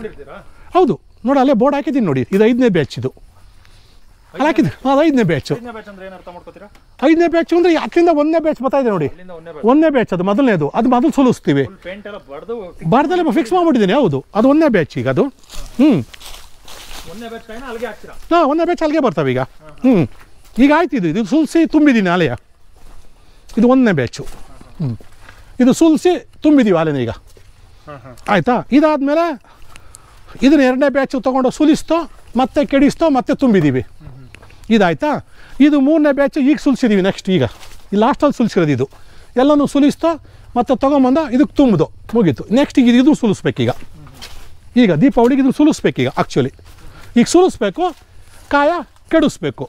ಹೌದು ನೋಡಿ ಅಲ್ಲೇ ಬೋರ್ಡ್ ಹಾಕಿದ್ದೀನಿ ನೋಡಿ ಇದು ಐದನೇ ಬ್ಯಾಚ್ ಇದು ಅದು ಐದನೇ ಬ್ಯಾಚು ಐದನೇ ಬ್ಯಾಚ್ ಅಂದರೆ ಅದರಿಂದ ಒಂದನೇ ಬ್ಯಾಚ್ ಬರ್ತಾ ಇದೆ ನೋಡಿ ಒಂದನೇ ಬ್ಯಾಚ್ ಅದು ಮೊದಲನೇದು ಅದು ಮೊದಲು ಸುಲಿಸ್ತೀವಿ ಬರದಲ್ಲೇ ಫಿಕ್ಸ್ ಮಾಡ್ಬಿಟ್ಟಿದ್ದೀನಿ ಹೌದು ಅದು ಒಂದನೇ ಬ್ಯಾಚ್ ಈಗ ಅದು ಹ್ಞೂ ಹಾಂ ಒಂದನೇ ಬ್ಯಾಚ್ ಅಲ್ಲಿಗೆ ಬರ್ತಾವ ಈಗ ಹ್ಞೂ ಈಗ ಆಯ್ತು ಇದು ಇದು ಸುಲ್ಸಿ ತುಂಬಿದ್ದೀನಿ ಅಲೆಯ ಇದು ಒಂದನೇ ಬ್ಯಾಚು ಹ್ಞೂ ಇದು ಸುಲಿಸಿ ತುಂಬಿದ್ದೀವಿ ಹಾಲಿನ ಈಗ ಆಯಿತಾ ಇದಾದಮೇಲೆ ಇದನ್ನ ಎರಡನೇ ಬ್ಯಾಚು ತೊಗೊಂಡು ಸುಲಿಸ್ತೋ ಮತ್ತೆ ಕೆಡಿಸ್ತೋ ಮತ್ತೆ ತುಂಬಿದ್ದೀವಿ ಇದಾಯ್ತಾ ಇದು ಮೂರನೇ ಬ್ಯಾಚು ಈಗ ಸುಲಿಸಿದ್ದೀವಿ ನೆಕ್ಸ್ಟ್ ಈಗ ಈ ಲಾಸ್ಟಲ್ಲಿ ಸುಲಿಸಿರೋದು ಇದು ಎಲ್ಲನೂ ಸುಲಿಸ್ತೋ ಮತ್ತು ತೊಗೊಂಬಂದ ಇದಕ್ಕೆ ತುಂಬಿದು ಮುಗೀತು ನೆಕ್ಸ್ಟ್ ಈಗ ಇದು ಸುಲಿಸ್ಬೇಕೀಗ ಈಗ ದೀಪಾವಳಿಗೆ ಇದನ್ನು ಸುಲಿಸ್ಬೇಕೀಗ ಆ್ಯಕ್ಚುಲಿ ಈಗ ಸುಲಿಸ್ಬೇಕು ಕಾಯ ಕೆಡಿಸ್ಬೇಕು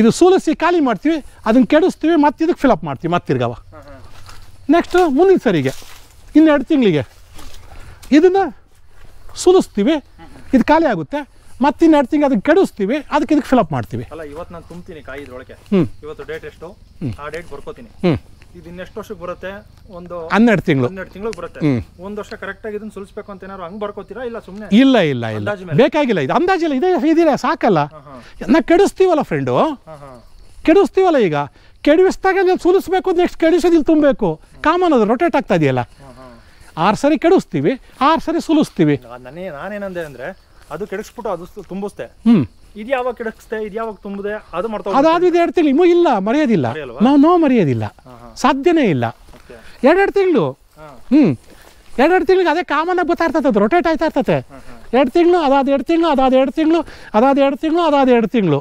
ಇದು ಸುಲಿಸಿ ಖಾಲಿ ಮಾಡ್ತೀವಿ ಅದನ್ನು ಕೆಡಿಸ್ತೀವಿ ಮತ್ತೆ ಇದಕ್ಕೆ ಫಿಲಪ್ ಮಾಡ್ತೀವಿ ಮತ್ತಿರ್ಗವ ನೆಕ್ಸ್ಟು ಮುಂದಿನ ಸರಿಗೆ ಇನ್ನೆರಡು ತಿಂಗಳಿಗೆ ಇದನ್ನು ಸುಲಿಸ್ತೀವಿ ಇದು ಖಾಲಿ ಆಗುತ್ತೆ ಮತ್ತೆ ಇನ್ನೆರಡು ತಿಂಗಳು ಅದಕ್ಕೆ ಕೆಡಿಸ್ತೀವಿ ಅದಕ್ಕೆ ಇದಕ್ಕೆ ಫಿಲಪ್ ಮಾಡ್ತೀವಿ ಅಲ್ಲ ಇವತ್ತು ನಾನು ತುಂಬ್ತೀನಿ ಕಾಯಿ ಇದ್ರೊಳಗೆ ಇವತ್ತು ಡೇಟ್ ಎಷ್ಟು ಆ ಡೇಟ್ ಬರ್ಕೋತೀನಿ ಇದು ಇನ್ನೆಷ್ಟು ವರ್ಷಕ್ಕೆ ಬರುತ್ತೆ ಒಂದು ಹನ್ನೆರಡು ತಿಂಗಳು ಹನ್ನೆರಡು ತಿಂಗಳು ಬರುತ್ತೆ ಒಂದು ವರ್ಷ ಕರೆಕ್ಟ್ ಆಗಿ ಇದನ್ನ ಸುಲಿಸ್ಬೇಕು ಅಂತ ಏನಾದ್ರು ಹಂಗೆ ಬರ್ಕೋತೀರಾ ಇಲ್ಲ ಸುಮ್ಮನೆ ಇಲ್ಲ ಇಲ್ಲ ಇಲ್ಲ ಬೇಕಾಗಿಲ್ಲ ಇದು ಅಂದಾಜಿಲ್ಲ ಇದೇ ಇದಿಲ್ಲ ಸಾಕಲ್ಲ ನಾ ಕೆಡಿಸ್ತೀವಲ್ಲ ಫ್ರೆಂಡು ಕೆಡಿಸ್ತೀವಲ್ಲ ಈಗ ಕೆಡಿಸ್ದಾಗ ಅದನ್ನು ಸುಲಿಸ್ಬೇಕು ನೆಕ್ಸ್ಟ್ ಕೆಡಿಸೋದಿಲ್ಲ ತುಂಬಬೇಕು ಕಾಮನ್ ಅದು ರೊಟೇಟ್ ಆಗ್ತಾ ಇದೆಯಲ್ಲ ಆರು ಸರಿ ಕೆಡಿಸ್ತೀವಿ ಆರು ಸರಿ ಸುಲಿಸ್ತೀವಿ ನನಗೆ ನಾನೇನಂದೆ ಅಂದರೆ ಅದು ಕೆಡಿಸ್ಬಿಟ್ಟು ಅದು ತುಂಬಿಸ್ತೆ ಹ್ಞೂ ಇದು ಯಾವಾಗ ಕೆಡಿಸ್ತೆ ಇದು ಯಾವಾಗ ತುಂಬಿದೆ ಅದು ಮಾಡ್ತಾ ಅದಾದ ಎರಡು ತಿಂಗಳು ಇಲ್ಲ ಮರೆಯೋದಿಲ್ಲ ನಾವು ನೋವು ಮರೆಯೋದಿಲ್ಲ ಸಾಧ್ಯನೇ ಇಲ್ಲ ಎರಡೆರಡು ತಿಂಗಳು ಹ್ಞೂ ಎರಡೆರಡು ತಿಂಗಳಿಗೆ ಅದೇ ಕಾಮನ್ ಬರ್ತಾ ಇರ್ತದೆ ರೊಟೇಟ್ ಆಯ್ತಾ ಇರ್ತದೆ ಎರಡು ತಿಂಗಳು ಅದಾದ ಎರಡು ತಿಂಗಳು ಅದಾದ ಎರಡು ತಿಂಗಳು ಅದಾದ ಎರಡು ತಿಂಗಳು ಅದಾದ ಎರಡು ತಿಂಗಳು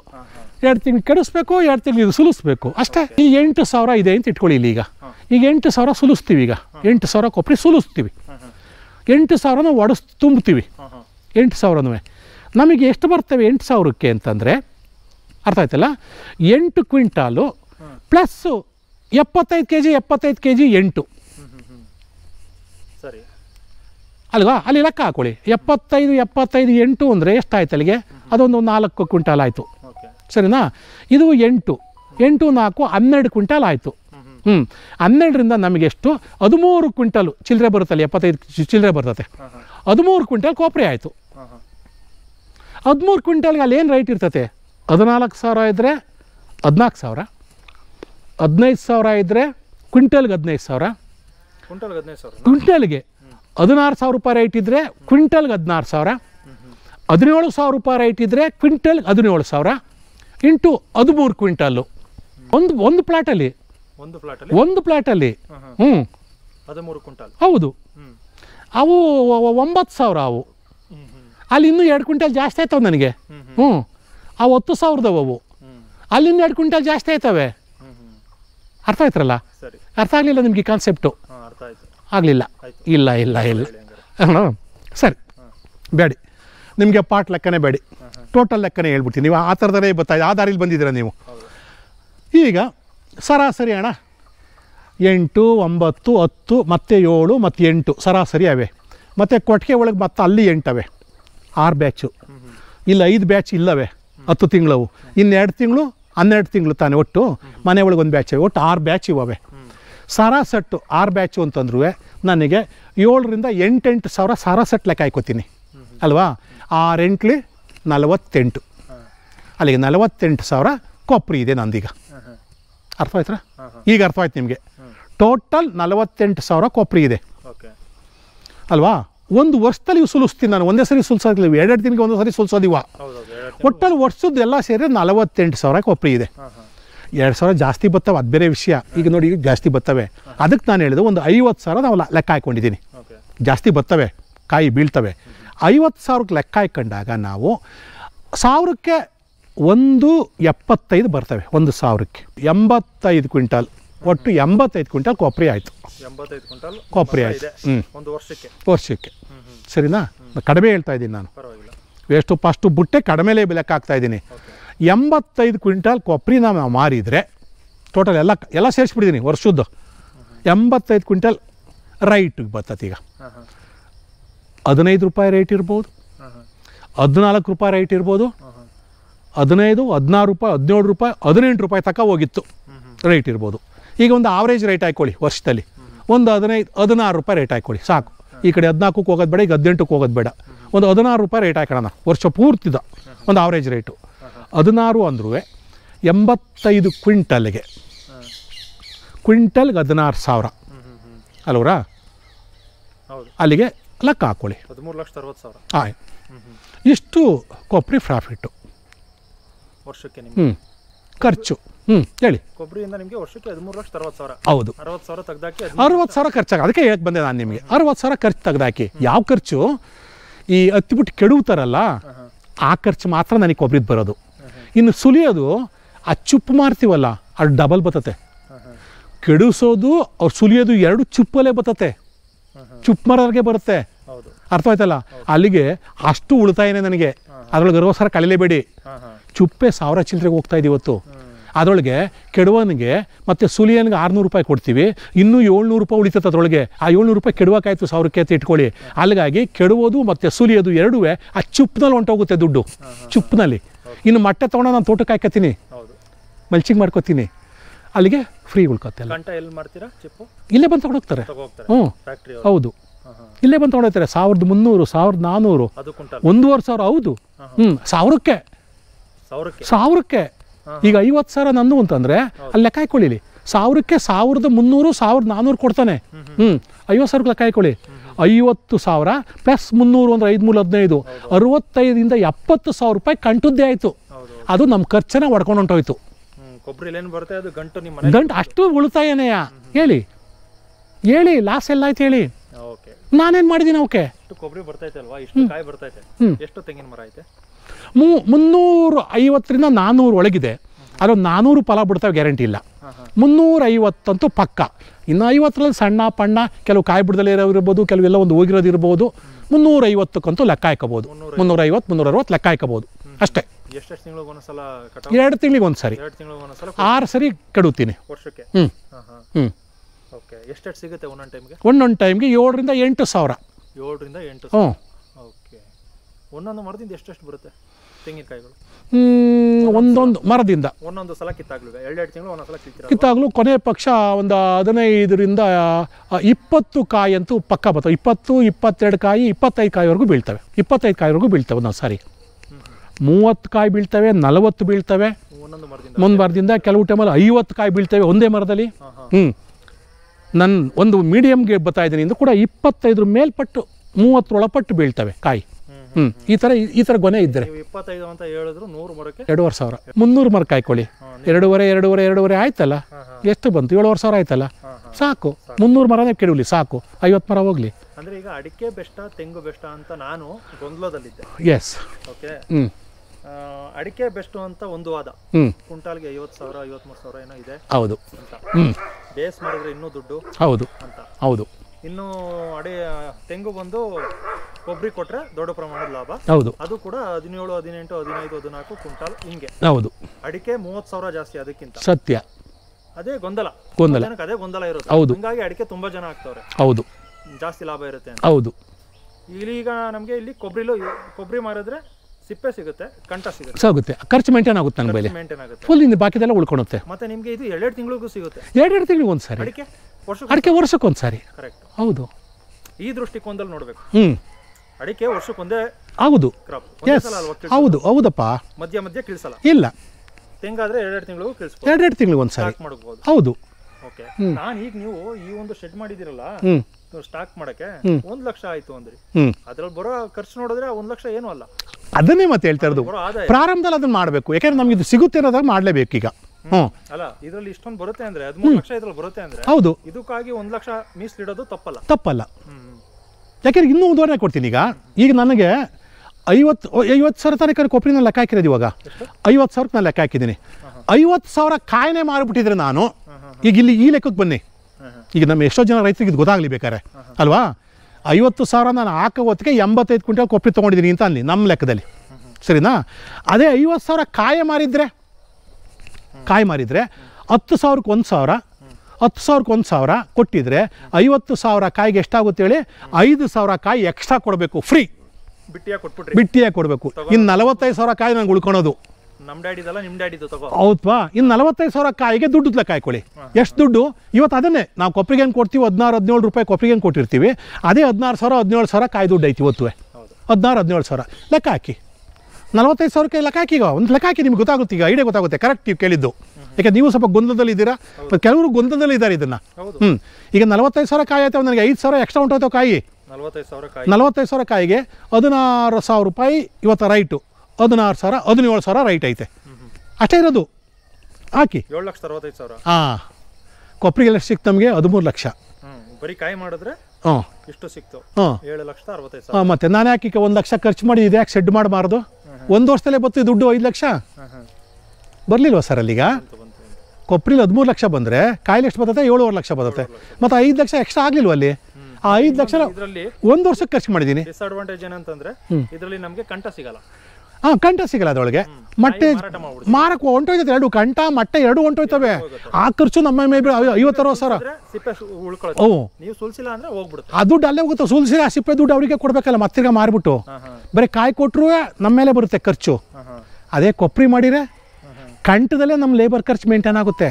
ಎರಡು ತಿಂಗಳು ಕೆಡಿಸ್ಬೇಕು ಎರಡು ತಿಂಗಳು ಸುಲಿಸ್ಬೇಕು ಅಷ್ಟೇ ಈ ಎಂಟು ಸಾವಿರ ಇದೆ ಅಂತ ಇಟ್ಕೊಳ್ಳಿ ಇಲ್ಲಿ ಈಗ ಈಗ ಎಂಟು ಸಾವಿರ ಸುಲಿಸ್ತೀವಿ ಈಗ ಎಂಟು ಸಾವಿರ ಕೊಬ್ಬರಿ ಸುಲಿಸ್ತೀವಿ ಎಂಟು ಸಾವಿರನ ಒಡಿಸ್ ತುಂಬ್ತೀವಿ ಎಂಟು ಸಾವಿರನೂ ನಮಗೆ ಎಷ್ಟು ಬರ್ತವೆ ಎಂಟು ಸಾವಿರಕ್ಕೆ ಅಂತಂದರೆ ಅರ್ಥ ಆಯ್ತಲ್ಲ ಎಂಟು ಕ್ವಿಂಟಾಲು ಪ್ಲಸ್ಸು ಎಪ್ಪತ್ತೈದು ಕೆ ಜಿ ಎಪ್ಪತ್ತೈದು ಕೆ ಜಿ ಎಂಟು ಸರಿ ಅಲ್ವಾ ಅಲ್ಲಿ ಲೆಕ್ಕ ಹಾಕೊಳ್ಳಿ ಎಪ್ಪತ್ತೈದು ಎಪ್ಪತ್ತೈದು ಎಂಟು ಅಂದರೆ ಎಷ್ಟಾಯ್ತು ಅಲ್ಲಿಗೆ ಅದೊಂದು ನಾಲ್ಕು ಕ್ವಿಂಟಾಲ್ ಆಯಿತು ಸರಿನಾ ಇದು ಎಂಟು ಎಂಟು ನಾಲ್ಕು ಹನ್ನೆರಡು ಕ್ವಿಂಟಲ್ ಆಯಿತು ಹ್ಞೂ ಹನ್ನೆರಡರಿಂದ ನಮಗೆಷ್ಟು ಹದಿಮೂರು ಕ್ವಿಂಟಲ್ ಚಿಲ್ಲರೆ ಬರುತ್ತಲ್ಲ ಎಪ್ಪತ್ತೈದು ಚಿಲ್ಲರೆ ಬರ್ತದೆ ಹದಿಮೂರು ಕ್ವಿಂಟಲ್ ಕೊಬ್ಬರಿ ಆಯಿತು ಹದಿಮೂರು ಕ್ವಿಂಟಲ್ಗೆ ಅಲ್ಲಿ ಏನು ರೈಟ್ ಇರ್ತತೆ ಹದಿನಾಲ್ಕು ಸಾವಿರ ಇದ್ದರೆ ಹದಿನಾಲ್ಕು ಸಾವಿರ ಹದಿನೈದು ಸಾವಿರ ಇದ್ದರೆ ಕ್ವಿಂಟಲ್ಗೆ ಹದಿನೈದು ಸಾವಿರ ಕ್ವಿಂಟಲ್ಗೆ ಹದಿನೈದು ಸಾವಿರ ಕ್ವಿಂಟಲ್ಗೆ ಹದಿನಾರು ಸಾವಿರ ರೂಪಾಯಿ ರೈಟ್ ಇದ್ದರೆ ಕ್ವಿಂಟಲ್ಗೆ ಹದಿನಾರು ಸಾವಿರ ಹದಿನೇಳು ಸಾವಿರ ರೂಪಾಯಿ ರೈಟ್ ಇದ್ದರೆ ಕ್ವಿಂಟಲ್ಗೆ ಹದಿನೇಳು ಸಾವಿರ ಇಂಟು ಹದಿಮೂರು ಕ್ವಿಂಟಾಲು ಒಂದು ಒಂದು ಪ್ಲಾಟಲ್ಲಿ ಒಂದು ಪ್ಲಾಟಲ್ಲಿ ಒಂದು ಪ್ಲಾಟಲ್ಲಿ ಹ್ಞೂ ಹದಿಮೂರು ಕ್ವಿಂಟಾಲ್ ಹೌದು ಅವು ಒಂಬತ್ತು ಸಾವಿರ ಅವು ಅಲ್ಲಿ ಇನ್ನೂ ಎರಡು ಕ್ವಿಂಟಲ್ ಜಾಸ್ತಿ ಆಯ್ತವೆ ನನಗೆ ಹ್ಞೂ ಅವು ಹತ್ತು ಸಾವಿರದವು ಅವು ಇನ್ನೂ ಎರಡು ಕ್ವಿಂಟಲ್ ಜಾಸ್ತಿ ಆಯ್ತವೆ ಅರ್ಥ ಸರಿ ಅರ್ಥ ಆಗಲಿಲ್ಲ ನಿಮಗೆ ಕಾನ್ಸೆಪ್ಟು ಆಗಲಿಲ್ಲ ಇಲ್ಲ ಇಲ್ಲ ಇಲ್ಲ ಸರಿ ಬೇಡಿ ನಿಮಗೆ ಪಾರ್ಟ್ ಲೆಕ್ಕನೇ ಬೇಡಿ ಟೋಟಲ್ ಲೆಕ್ಕನೇ ಹೇಳ್ಬಿಡ್ತೀನಿ ನೀವು ಆ ಬರ್ತಾ ಇದೆ ಆ ದಾರಿಲಿ ಬಂದಿದ್ದೀರಾ ನೀವು ಈಗ ಸರಾಸರಿ ಅಣ್ಣ ಎಂಟು ಒಂಬತ್ತು ಹತ್ತು ಮತ್ತೆ ಏಳು ಮತ್ತು ಎಂಟು ಸರಾಸರಿ ಅವೆ ಮತ್ತು ಕೊಟ್ಟಿಗೆ ಒಳಗೆ ಮತ್ತೆ ಅಲ್ಲಿ ಎಂಟವೆ ಆರು ಬ್ಯಾಚು ಇಲ್ಲ ಐದು ಬ್ಯಾಚ್ ಇಲ್ಲವೆ ಹತ್ತು ತಿಂಗಳವು ಇನ್ನೆರಡು ತಿಂಗಳು ಹನ್ನೆರಡು ತಿಂಗಳು ತಾನೆ ಒಟ್ಟು ಮನೆ ಒಳಗೆ ಒಂದು ಬ್ಯಾಚ್ ಒಟ್ಟು ಆರು ಬ್ಯಾಚ್ ಇವೆ ಸರಾಸಟ್ಟು ಆರು ಬ್ಯಾಚು ಅಂತಂದ್ರೂ ನನಗೆ ಏಳರಿಂದ ಎಂಟೆಂಟು ಸಾವಿರ ಸರಾಸಟ್ ಲೆಕ್ಕ ಹಾಕೋತೀನಿ ಅಲ್ವಾ ಆರೆಂಟ್ಲಿ ನಲವತ್ತೆಂಟು ಅಲ್ಲಿಗೆ ನಲವತ್ತೆಂಟು ಸಾವಿರ ಕೊಬ್ಬರಿ ಇದೆ ನಂದೀಗ ಅರ್ಥವಾಯ್ತಾ ಈಗ ಅರ್ಥ ಆಯ್ತು ನಿಮಗೆ ಟೋಟಲ್ ನಲವತ್ತೆಂಟು ಸಾವಿರ ಕೊಪ್ರಿ ಇದೆ ಅಲ್ವಾ ಒಂದು ವರ್ಷದಲ್ಲಿ ಸುಲಿಸ್ತೀನಿ ನಾನು ಒಂದೇ ಸರಿ ಸುಲಿಸೋದಿಲ್ಲ ಎರಡೆರಡು ದಿನಕ್ಕೆ ಒಂದೇ ಸರಿ ಸುಲಿಸೋದಿವ ಒಟ್ಟಲ್ಲಿ ವರ್ಷದ್ದು ಎಲ್ಲ ಸೇರಿ ನಲವತ್ತೆಂಟು ಸಾವಿರ ಕೊಪ್ಪರಿ ಇದೆ ಎರಡು ಸಾವಿರ ಜಾಸ್ತಿ ಬರ್ತವೆ ಅದು ಬೇರೆ ವಿಷಯ ಈಗ ನೋಡಿ ಈಗ ಜಾಸ್ತಿ ಬರ್ತವೆ ಅದಕ್ಕೆ ನಾನು ಹೇಳಿದೆ ಒಂದು ಐವತ್ತು ಸಾವಿರ ನಾವು ಲೆಕ್ಕ ಹಾಕ್ಕೊಂಡಿದ್ದೀನಿ ಜಾಸ್ತಿ ಬರ್ತವೆ ಕಾಯಿ ಬೀಳ್ತವೆ ಐವತ್ತು ಸಾವಿರಕ್ಕೆ ಲೆಕ್ಕ ಹಾಕ್ಕೊಂಡಾಗ ನಾವು ಸಾವಿರಕ್ಕೆ ಒಂದು ಎಪ್ಪತ್ತೈದು ಬರ್ತವೆ ಒಂದು ಸಾವಿರಕ್ಕೆ ಎಂಬತ್ತೈದು ಕ್ವಿಂಟಲ್ ಒಟ್ಟು ಎಂಬತ್ತೈದು ಕ್ವಿಂಟಲ್ ಕೊಬ್ಬರಿ ಆಯಿತು ಎಂಬತ್ತೈದು ಆಯಿತು ಹ್ಞೂ ವರ್ಷಕ್ಕೆ ಸರಿನಾ ಕಡಿಮೆ ಹೇಳ್ತಾ ಇದ್ದೀನಿ ನಾನು ಎಷ್ಟು ಫಸ್ಟು ಬುಟ್ಟೆ ಕಡಿಮೆಲೇ ಲೆಕ್ಕ ಹಾಕ್ತಾ ಇದ್ದೀನಿ ಎಂಬತ್ತೈದು ಕ್ವಿಂಟಲ್ ಕೊಬ್ಬರಿ ನಾವು ನಾವು ಮಾರಿದರೆ ಟೋಟಲ್ ಎಲ್ಲ ಎಲ್ಲ ಸೇರಿಸ್ಬಿಟ್ಟಿದ್ದೀನಿ ವರ್ಷದ್ದು ಎಂಬತ್ತೈದು ಕ್ವಿಂಟಲ್ ರೈಟಿಗೆ ಬರ್ತದೆ ಹದಿನೈದು ರೂಪಾಯಿ ರೇಟ್ ಇರ್ಬೋದು ಹದಿನಾಲ್ಕು ರೂಪಾಯಿ ರೇಟ್ ಇರ್ಬೋದು ಹದಿನೈದು ಹದಿನಾರು ರೂಪಾಯಿ ಹದಿನೇಳು ರೂಪಾಯಿ ಹದಿನೆಂಟು ರೂಪಾಯಿ ತನಕ ಹೋಗಿತ್ತು ರೇಟ್ ಇರ್ಬೋದು ಈಗ ಒಂದು ಆವ್ರೇಜ್ ರೇಟ್ ಹಾಕ್ಕೊಳ್ಳಿ ವರ್ಷದಲ್ಲಿ ಒಂದು ಹದಿನೈದು ಹದಿನಾರು ರೂಪಾಯಿ ರೇಟ್ ಹಾಕ್ಕೊಳ್ಳಿ ಸಾಕು ಈ ಕಡೆ ಹದಿನಾಲ್ಕಕ್ಕೆ ಹೋಗೋದು ಬೇಡ ಈಗ ಹದಿನೆಂಟಕ್ಕೆ ಹೋಗೋದು ಬೇಡ ಒಂದು ಹದಿನಾರು ರೂಪಾಯಿ ರೇಟ್ ಹಾಕೋಣ ವರ್ಷ ಪೂರ್ತಿದ ಒಂದು ಆವ್ರೇಜ್ ರೇಟು ಹದಿನಾರು ಅಂದ್ರೂ ಎಂಬತ್ತೈದು ಕ್ವಿಂಟಲ್ಗೆ ಕ್ವಿಂಟಲ್ಗೆ ಹದಿನಾರು ಸಾವಿರ ಅಲ್ವರಾ ಅಲ್ಲಿಗೆ ಲಕ್ಕ ಹಾಕೊಳ್ಳಿ ಹದಿಮೂರು ಲಕ್ಷ ಅರವತ್ತು ಸಾವಿರ ಆಯ್ತು ಇಷ್ಟು ಕೊಬ್ಬರಿ ಪ್ರಾಫಿಟ್ಟು ವರ್ಷಕ್ಕೆ ಹ್ಞೂ ಖರ್ಚು ಹ್ಞೂ ಹೇಳಿ ಕೊಬ್ಬರಿಯಿಂದ ನಿಮಗೆ ವರ್ಷಕ್ಕೆ ಹದಿಮೂರು ಲಕ್ಷ ಅರವತ್ತು ಸಾವಿರ ಹೌದು ಅರವತ್ತು ಸಾವಿರ ತೆಗ್ದಾಕಿ ಅರವತ್ತು ಸಾವಿರ ಖರ್ಚಾಗ ಅದಕ್ಕೆ ಹೇಳಕ್ಕೆ ಬಂದೆ ನಾನು ನಿಮಗೆ ಅರವತ್ತು ಸಾವಿರ ಖರ್ಚು ತೆಗ್ದಾಕಿ ಯಾವ ಖರ್ಚು ಈ ಹತ್ತಿಬಿಟ್ಟು ಕೆಡುವುತ್ತಾರಲ್ಲ ಆ ಖರ್ಚು ಮಾತ್ರ ನನಗೆ ಕೊಬ್ಬರಿದ್ದು ಬರೋದು ಇನ್ನು ಸುಲಿಯೋದು ಆ ಚುಪ್ಪು ಮಾರ್ತೀವಲ್ಲ ಅದು ಡಬಲ್ ಬರ್ತತೆ ಕೆಡಿಸೋದು ಅವ್ರು ಸುಲಿಯೋದು ಎರಡು ಚುಪ್ಪಲ್ಲೇ ಬರ್ತತೆ ಚುಪ್ಪು ಮಾರೋರಿಗೆ ಬರುತ್ತೆ ಆಯ್ತಲ್ಲ ಅಲ್ಲಿಗೆ ಅಷ್ಟು ಉಳಿತಾಯನೇ ನನಗೆ ಅದರೊಳಗೆ ಗರ್ವಸರ ಕಳೀಲೇಬೇಡಿ ಚುಪ್ಪೆ ಸಾವಿರ ಚಿಲ್ಲರೆಗೆ ಹೋಗ್ತಾ ಇದೆ ಇವತ್ತು ಅದ್ರೊಳಗೆ ಕೆಡವನಿಗೆ ಮತ್ತೆ ಸುಲಿಯನ್ಗೆ ಆರ್ನೂರು ರೂಪಾಯಿ ಕೊಡ್ತೀವಿ ಇನ್ನೂ ಏಳ್ನೂರು ರೂಪಾಯಿ ಉಳಿತೈತೆ ಅದ್ರೊಳಗೆ ಆ ಏಳ್ನೂರು ರೂಪಾಯಿ ಕೆಡವಕ್ಕಾಯ್ತು ಸಾವಿರಕ್ಕೆ ಅಂತ ಇಟ್ಕೊಳ್ಳಿ ಅಲ್ಲಿಗಾಗಿ ಕೆಡುವುದು ಮತ್ತು ಸುಲಿಯೋದು ಎರಡೂ ಆ ಚುಪ್ನಲ್ಲಿ ಹೊಂಟೋಗುತ್ತೆ ದುಡ್ಡು ಚುಪ್ನಲ್ಲಿ ಇನ್ನು ಮೊಟ್ಟೆ ತೊಗೊಂಡು ನಾನು ತೋಟಕ್ಕೆ ಹಾಕತ್ತೀನಿ ಮಲ್ಚಿಂಗ್ ಮಾಡ್ಕೋತೀನಿ ಅಲ್ಲಿಗೆ ಫ್ರೀ ಉಳ್ಕೊತ್ತೆ ಇಲ್ಲೇ ಬಂದು ತಗೊಂಡೋಗ್ತಾರೆ ಹ್ಞೂ ಹೌದು ಇಲ್ಲೇ ಬಂದು ತೊಗೊಂಡೋಗ್ತಾರೆ ಸಾವಿರದ ಮುನ್ನೂರು ಸಾವಿರದ ನಾನೂರು ಒಂದೂವರೆ ಸಾವಿರ ಹೌದು ಹ್ಞೂ ಸಾವಿರಕ್ಕೆ ಸಾವಿರಕ್ಕೆ ಈಗ ಐವತ್ತು ಸಾವಿರ ನಂದು ಅಂತಂದರೆ ಅಲ್ಲಿ ಲೆಕ್ಕ ಹಾಕೊಳ್ಳಿ ಸಾವಿರಕ್ಕೆ ಸಾವಿರದ ಮುನ್ನೂರು ಸಾವಿರದ ನಾನೂರು ಕೊಡ್ತಾನೆ ಹ್ಞೂ ಐವತ್ತು ಸಾವಿರಕ್ಕೆ ಲೆಕ್ಕ ಹಾಕೊಳ್ಳಿ ಐವತ್ತು ಸಾವಿರ ಪ್ಲಸ್ ಮುನ್ನೂರು ಅಂದರೆ ಐದು ಮೂರು ಹದಿನೈದು ಅರವತ್ತೈದಿಂದ ಎಪ್ಪತ್ತು ಸಾವಿರ ರೂಪಾಯಿ ಕಂಟುದ್ದೇ ಆಯಿತು ಅದು ನಮ್ಮ ಖರ್ಚನ್ನ ಒಡ್ಕೊಂಡು ಹೊಂಟೋಯ್ತು ಗಂಟು ಅಷ್ಟು ಉಳಿತಾಯನೇಯ ಹೇಳಿ ಹೇಳಿ ಲಾಸ್ ಎಲ್ಲ ಆಯ್ತು ಹೇಳಿ ನಾನೇನು ಮಾಡಿದ್ದೀನಿ ಅವಕ್ಕೆ ಕೊಬ್ಬರಿ ಬರ್ತೈತೆ ಅಲ್ವಾ ಇಷ್ಟು ಕಾಯಿ ಬರ್ತೈತೆ ಎಷ್ಟು ತೆಂಗಿನ ಮರ ಐತೆ ಮುನ್ನೂರ ಐವತ್ತರಿಂದ ನಾನ್ನೂರು ಒಳಗಿದೆ ಅದು ನಾನ್ನೂರು ಫಲ ಬಿಡ್ತಾವೆ ಗ್ಯಾರಂಟಿ ಇಲ್ಲ ಮುನ್ನೂರ ಐವತ್ತಂತೂ ಪಕ್ಕ ಇನ್ನು ಐವತ್ತರಲ್ಲಿ ಸಣ್ಣ ಪಣ್ಣ ಕೆಲವು ಕಾಯಿ ಬಿಡ್ದಲೇ ಇರ್ಬೋದು ಕೆಲವೆಲ್ಲ ಒಂದು ಹೋಗಿರೋದಿರ್ಬೋದು ಮುನ್ನೂರ ಐವತ್ತಕ್ಕಂತೂ ಲೆಕ್ಕ ಹಾಕಬಹುದು ಐವತ್ತು ಮುನ್ನೂರ ಅರವತ್ತು ಲೆಕ್ಕ ಹಾಕಬಹುದು ಅಷ್ಟೇ ಎರಡು ತಿಂಗಳಿಗೆ ಒಂದು ಸರಿ ಆರು ಸರಿ ಕಡುತ್ತೀನಿ ಹ್ಞೂ ಹ್ಞೂ ಎಷ್ಟೆಷ್ಟು ಸಿಗುತ್ತೆ ಒಂದೊಂದು ಟೈಮ್ಗೆ ಒಂದೊಂದು ಟೈಮ್ಗೆ ಏಳರಿಂದ ಎಂಟು ಸಾವಿರ ಏಳರಿಂದ ಎಂಟು ಹ್ಞೂ ಓಕೆ ಒಂದೊಂದು ಮರದಿಂದ ಎಷ್ಟೆಷ್ಟು ಬರುತ್ತೆ ತೆಂಗಿನಕಾಯಿಗಳು ಒಂದೊಂದು ಮರದಿಂದ ಒಂದೊಂದು ಸಲ ಕಿತ್ತಾಗ್ಲೂ ಎರಡೆರಡು ತಿಂಗಳು ಒಂದೊಂದು ಸಲ ಕಿತ್ತ ಕಿತ್ತಾಗ್ಲೂ ಕೊನೆ ಪಕ್ಷ ಒಂದು ಹದಿನೈದರಿಂದ ಇಪ್ಪತ್ತು ಕಾಯಿ ಅಂತೂ ಪಕ್ಕ ಬರ್ತವೆ ಇಪ್ಪತ್ತು ಇಪ್ಪತ್ತೆರಡು ಕಾಯಿ ಇಪ್ಪತ್ತೈದು ಕಾಯಿವರೆಗೂ ಬೀಳ್ತವೆ ಇಪ್ಪತ್ತೈದು ಕಾಯಿವರೆಗೂ ಬೀಳ್ತವೆ ಒಂದೊಂದು ಸಾರಿ ಮೂವತ್ತು ಕಾಯಿ ಬೀಳ್ತವೆ ನಲವತ್ತು ಬೀಳ್ತವೆ ಒಂದು ಮರದಿಂದ ಕೆಲವು ಟೈಮಲ್ಲಿ ಐವತ್ತು ಕಾಯಿ ಬೀಳ್ತವೆ ಒಂದೇ ಮರದಲ್ಲಿ ಹ್ಞೂ ನನ್ನ ಒಂದು ಮೀಡಿಯಮ್ಗೆ ಬರ್ತಾ ಇದ್ದೀನಿ ಕೂಡ ಇಪ್ಪತ್ತೈದರ ಮೇಲ್ಪಟ್ಟು ಮೂವತ್ತರೊಳಪಟ್ಟು ಬೀಳ್ತವೆ ಕಾಯಿ ಹ್ಞೂ ಈ ಥರ ಈ ಥರ ಗೊನೆ ಇದ್ದರೆ ಇಪ್ಪತ್ತೈದು ಅಂತ ಹೇಳಿದ್ರು ನೂರು ಮರಕ್ಕೆ ಎರಡೂವರೆ ಸಾವಿರ ಮುನ್ನೂರು ಮರ ಕಾಯ್ಕೊಳ್ಳಿ ಎರಡೂವರೆ ಎರಡೂವರೆ ಎರಡೂವರೆ ಆಯ್ತಲ್ಲ ಎಷ್ಟು ಬಂತು ಏಳುವರೆ ಸಾವಿರ ಆಯ್ತಲ್ಲ ಸಾಕು ಮುನ್ನೂರು ಮರನೇ ಕೆಡವಲಿ ಸಾಕು ಐವತ್ತು ಮರ ಹೋಗ್ಲಿ ಅಂದ್ರೆ ಈಗ ಅಡಿಕೆ ಬೆಸ್ಟ ತೆಂಗು ಬೆಸ್ಟ ಅಂತ ನಾನು ಗೊಂದಲದಲ್ಲಿದ್ದೆ ಎಸ್ ಓಕೆ ಹ್ಞೂ ಅಡಿಕೆ ಬೆಸ್ಟ್ ಅಂತ ಒಂದು ವಾದ ಕುಂಟಾಲ್ಗೆ ಐವತ್ತು ಸಾವಿರ ಐವತ್ಮೂರು ಸಾವಿರ ಏನೋ ಇದೆ ಹೌದು ಬೇಸ್ ಮಾಡಿದ್ರೆ ಇನ್ನೂ ದುಡ್ಡು ಹೌದು ಅಂತ ಹೌದು ಇನ್ನು ಅಡಿ ತೆಂಗು ಬಂದು ಕೊಬ್ಬರಿ ಕೊಟ್ರೆ ದೊಡ್ಡ ಪ್ರಮಾಣದ ಲಾಭ ಹೌದು ಅದು ಕೂಡ ಹದಿನೇಳು ಹದಿನೆಂಟು ಹದಿನೈದು ಹದಿನಾಲ್ಕು ಕುಂಟಾಲ್ ಹಿಂಗೆ ಹೌದು ಅಡಿಕೆ ಮೂವತ್ತು ಸಾವಿರ ಜಾಸ್ತಿ ಅದಕ್ಕಿಂತ ಸತ್ಯ ಅದೇ ಗೊಂದಲ ಗೊಂದಲ ಅದೇ ಗೊಂದಲ ಇರುತ್ತೆ ಹೌದು ಹಿಂಗಾಗಿ ಅಡಿಕೆ ತುಂಬಾ ಜನ ಆಗ್ತವ್ರೆ ಹೌದು ಜಾಸ್ತಿ ಲಾಭ ಇರುತ್ತೆ ಹೌದು ಈಗ ನಮಗೆ ಇಲ್ಲಿ ಕೊಬ್ಬರಿಲು ಕೊಬ್ಬರಿ ಮಾರಿದ್ರೆ ಸಿಪ್ಪೆ ಸಿಗುತ್ತೆ ಕಂಠ ಸಿಗುತ್ತೆ ಸಿಗುತ್ತೆ ಖರ್ಚು ಮೇಂಟೈನ್ ಆಗುತ್ತೆ ನನ್ನ ಮೇಲೆ ಮೇಂಟೈನ್ ಆಗುತ್ತೆ ಫುಲ್ ಇನ್ನು ಬಾಕಿದೆಲ್ಲ ಉಳ್ಕೊಳುತ್ತೆ ಮತ್ತೆ ನಿಮಗೆ ಇದು ಎರಡೆರಡು ತಿಂಗಳಿಗೂ ಸಿಗುತ್ತೆ ಎರಡೆರಡು ತಿಂಗಳಿಗೆ ಒಂದು ಸಾರಿ ಅಡಿಕೆ ವರ್ಷಕ್ಕೆ ಅಡಿಕೆ ವರ್ಷಕ್ಕೆ ಒಂದು ಸಾರಿ ಕರೆಕ್ಟ್ ಹೌದು ಈ ದೃಷ್ಟಿಕೋನದಲ್ಲಿ ನೋಡಬೇಕು ಹ್ಞೂ ಅಡಿಕೆ ವರ್ಷಕ್ಕೆ ಒಂದೇ ಹೌದು ಹೌದು ಹೌದಪ್ಪ ಮಧ್ಯ ಮಧ್ಯ ಕಿಳಿಸಲ್ಲ ಇಲ್ಲ ತೆಂಗಾದ್ರೆ ಎರಡೆರಡು ತಿಂಗಳು ಕಿಳಿಸ್ಬೋದು ಎರಡೆರಡು ತಿಂಗಳು ಒಂದು ಸಾರಿ ಮಾಡ್ಬೋದು ಹೌದು ಓಕೆ ನಾನು ಈಗ ನೀವು ಈ ಒಂದು ಶೆಡ್ ಮಾಡಿದಿರಲ್ಲ ಸ್ಟಾಕ್ ಮಾಡಕ್ಕೆ ಒಂದ್ ಲಕ್ಷ ಆಯ್ತು ಅಂದ್ರೆ ಅದ್ರಲ್ಲಿ ಬರೋ ಖರ್ಚು ನೋಡಿದ್ರೆ ಒಂದ್ ಲಕ್ಷ ಏನು ಅಲ್ಲ ಅದನ್ನೇ ಮತ್ತೆ ಹೇಳ್ತಾ ಇರೋದು ಪ್ರಾರಂಭದಲ್ಲಿ ಅದನ್ನ ಮಾಡಬೇಕು ಯಾಕಂದ್ರೆ ನಮ್ಗೆ ಇದು ಸಿಗುತ್ತೆ ಅನ್ನೋದಾಗ ಮಾಡಲೇಬೇಕು ಈಗ ಹ್ಞೂ ಅಲ್ಲ ಇದರಲ್ಲಿ ಇಷ್ಟೊಂದು ಬರುತ್ತೆ ಅಂದ್ರೆ ಲಕ್ಷ ಇದರಲ್ಲಿ ಬರುತ್ತೆ ಅಂದ್ರೆ ಹೌದು ಇದಕ್ಕಾಗಿ ಒಂದು ಲಕ್ಷ ಮೀಸಲಿಡೋದು ತಪ್ಪಲ್ಲ ತಪ್ಪಲ್ಲ ಯಾಕಂದ್ರೆ ಇನ್ನೂ ಉದಾಹರಣೆ ಕೊಡ್ತೀನಿ ಈಗ ಈಗ ನನಗೆ ಐವತ್ತು ಐವತ್ತು ಸಾವಿರ ಕರೆ ಕೊಪ್ಪಿನ ಲೆಕ್ಕ ಹಾಕಿರೋದು ಇವಾಗ ಐವತ್ತು ಸಾವಿರ ನಾನು ಲೆಕ್ಕ ಹಾಕಿದ್ದೀನಿ ಐವತ್ತು ಸಾವಿರ ಕಾಯಿನೆ ಮಾರಿಬಿಟ್ಟಿದ್ರೆ ನಾನು ಈಗ ಇಲ್ಲಿ ಈ ಲೆಕ್ಕಕ್ಕೆ ಬನ್ನಿ ಈಗ ನಮ್ಮ ಎಷ್ಟೋ ಜನ ರೈತರಿಗೆ ಇದು ಗೊತ್ತಾಗಲಿ ಬೇಕಾರೆ ಅಲ್ವಾ ಐವತ್ತು ಸಾವಿರ ನಾನು ಹಾಕೋ ಹೊತ್ತಿಗೆ ಎಂಬತ್ತೈದು ಕ್ವಿಂಟಲ್ ಕೊಪ್ಪಿ ತೊಗೊಂಡಿದ್ದೀನಿ ಅಂತ ಅಲ್ಲಿ ನಮ್ಮ ಲೆಕ್ಕದಲ್ಲಿ ಸರಿನಾ ಅದೇ ಐವತ್ತು ಸಾವಿರ ಕಾಯಿ ಮಾರಿದರೆ ಕಾಯಿ ಮಾರಿದರೆ ಹತ್ತು ಸಾವಿರಕ್ಕೆ ಒಂದು ಸಾವಿರ ಹತ್ತು ಸಾವಿರಕ್ಕೆ ಒಂದು ಸಾವಿರ ಕೊಟ್ಟಿದ್ರೆ ಐವತ್ತು ಸಾವಿರ ಕಾಯಿಗೆ ಎಷ್ಟಾಗುತ್ತೆ ಹೇಳಿ ಐದು ಸಾವಿರ ಕಾಯಿ ಎಕ್ಸ್ಟ್ರಾ ಕೊಡಬೇಕು ಫ್ರೀ ಬಿಟ್ಟಿಯಾಗಿ ಕೊಟ್ಬಿಟ್ಟು ಬಿಟ್ಟಿಯಾಗಿ ಕೊಡಬೇಕು ಇನ್ನು ನಲವತ್ತೈದು ಸಾವಿರ ಕಾಯಿ ನಂಗೆ ಉಳ್ಕೊಳೋದು ಹೌದಾ ಇನ್ನು ನಲವತ್ತೈದು ಸಾವಿರ ಕಾಯಿಗೆ ದುಡ್ಡು ಲೆಕ್ಕ ಹಾಕೊಳ್ಳಿ ಎಷ್ಟು ದುಡ್ಡು ಇವತ್ತು ಅದನ್ನೇ ನಾವು ಕೊಪ್ಪಿಗೆ ಏನು ಕೊಡ್ತೀವಿ ಹದಿನಾರು ಹದಿನೇಳು ರೂಪಾಯಿ ಕೊಪ್ಪಿಗೆ ಹಂಗೆ ಕೊಟ್ಟಿರ್ತೀವಿ ಅದೇ ಹದಿನಾರು ಸಾವಿರ ಹದಿನೇಳು ಸಾವಿರ ಕಾಯಿ ದುಡ್ಡು ಐತಿ ಇವತ್ತು ಹದಿನಾರು ಹದಿನೇಳು ಸಾವಿರ ಲೆಕ್ಕ ಹಾಕಿ ನಲವತ್ತೈದು ಸಾವಿರಕ್ಕೆ ಲೆಕ್ಕ ಹಾಕಿ ಈಗ ಒಂದು ಲೆಕ್ಕ ಹಾಕಿ ನಿಮ್ಗೆ ಗೊತ್ತಾಗುತ್ತೆ ಈಗ ಐಡಿಯಾ ಗೊತ್ತಾಗುತ್ತೆ ಕರೆಕ್ಟ್ ನೀವು ಕೇಳಿದ್ದು ಯಾಕೆ ನೀವು ಸ್ವಲ್ಪ ಗೊಂದಲದಲ್ಲಿ ಇದ್ದೀರಾ ಕೆಲವರು ಗೊಂದಲದಲ್ಲಿ ಇದ್ದಾರೆ ಇದನ್ನು ಹ್ಞೂ ಈಗ ನಲವತ್ತೈದು ಸಾವಿರ ಕಾಯಿ ಆಯ್ತು ನನಗೆ ಐದು ಸಾವಿರ ಎಕ್ಸ್ಟ್ರಾ ಉಂಟಾಯ್ತಾವೆ ಕಾಯಿ ನಲವತ್ತೈದು ಸಾವಿರ ಕಾಯಿಗೆ ಹದಿನಾರು ಸಾವಿರ ರೂಪಾಯಿ ಇವತ್ತು ರೈಟು ಹದಿನಾರು ಸಾವಿರ ಹದಿನೇಳು ಸಾವಿರ ರೈಟ್ ಐತೆ ಅಷ್ಟೇ ಇರೋದು ಹಾಕಿ ಏಳು ಲಕ್ಷ ಅರವತ್ತೈದು ಸಾವಿರ ಹಾಂ ಕೊಪ್ಪರಿಗೆ ಎಷ್ಟು ಸಿಕ್ತು ನಮಗೆ ಹದಿಮೂರು ಲಕ್ಷ ಬರೀ ಕಾಯಿ ಮಾಡಿದ್ರೆ ಹ್ಞೂ ಇಷ್ಟು ಸಿಕ್ತು ಹಾಂ ಏಳು ಲಕ್ಷ ಅರವತ್ತೈದು ಹಾಂ ಮತ್ತೆ ನಾನು ಯಾಕೆ ಒಂದು ಲಕ್ಷ ಖರ್ಚು ಮಾಡಿ ಇದು ಯಾಕೆ ಶೆಡ್ ಮಾಡಬಾರ್ದು ಒಂದು ವರ್ಷದಲ್ಲೇ ಬತ್ತು ದುಡ್ಡು ಐದು ಲಕ್ಷ ಬರಲಿಲ್ವ ಸರ್ ಅಲ್ಲಿಗ ಕೊಪ್ಪರಿಲಿ ಹದಿಮೂರು ಲಕ್ಷ ಬಂದರೆ ಕಾಯಿಲೆ ಎಷ್ಟು ಬರ್ತದೆ ಏಳುವರೆ ಲಕ್ಷ ಬರುತ್ತೆ ಮತ್ತು ಐದು ಲಕ್ಷ ಎಕ್ಸ್ಟ್ರಾ ಆಗಲಿಲ್ವ ಅಲ್ಲಿ ಆ ಐದು ಲಕ್ಷ ಒಂದು ವರ್ಷಕ್ಕೆ ಖರ್ಚು ಮಾಡಿದ್ದೀನಿ ಡಿಸ್ಅಡ್ವಾಂಟೇಜ್ ಏನಂತಂದ್ರೆ ಇದರಲ್ಲಿ ನಮಗೆ ಕಂಠ ಸಿಗಲ್ಲ ಹಾಂ ಕಂಠ ಸಿಗಲ್ಲ ಅದೊಳಗೆ ಮೊಟ್ಟೆ ಮಾರಕ್ಕೆ ಹೊಂಟೋಯ್ತದೆ ಎರಡು ಕಂಠ ಮೊಟ್ಟೆ ಎರಡು ಹೊಂಟೋಯ್ತವೆ ಆ ಖರ್ಚು ನಮ್ಮ ಮೇಲೆ ಬಿ ಸಾವಿರ ಆ ದುಡ್ಡು ಅಲ್ಲೇ ಹೋಗುತ್ತೆ ಸುಲ್ಸಿಲ್ಲ ಸಿಪ್ಪೆ ದುಡ್ಡು ಅವರಿಗೆ ಕೊಡ್ಬೇಕಲ್ಲ ಮತ್ತಿರ್ಗ ಮಾರಿಬಿಟ್ಟು ಬರೀ ಕಾಯಿ ಕೊಟ್ಟರು ನಮ್ಮ ಮೇಲೆ ಬರುತ್ತೆ ಖರ್ಚು ಅದೇ ಕೊಪ್ರಿ ಮಾಡಿರೆ ಕಂಠದಲ್ಲೇ ನಮ್ಮ ಲೇಬರ್ ಖರ್ಚು ಮೇಂಟೈನ್ ಆಗುತ್ತೆ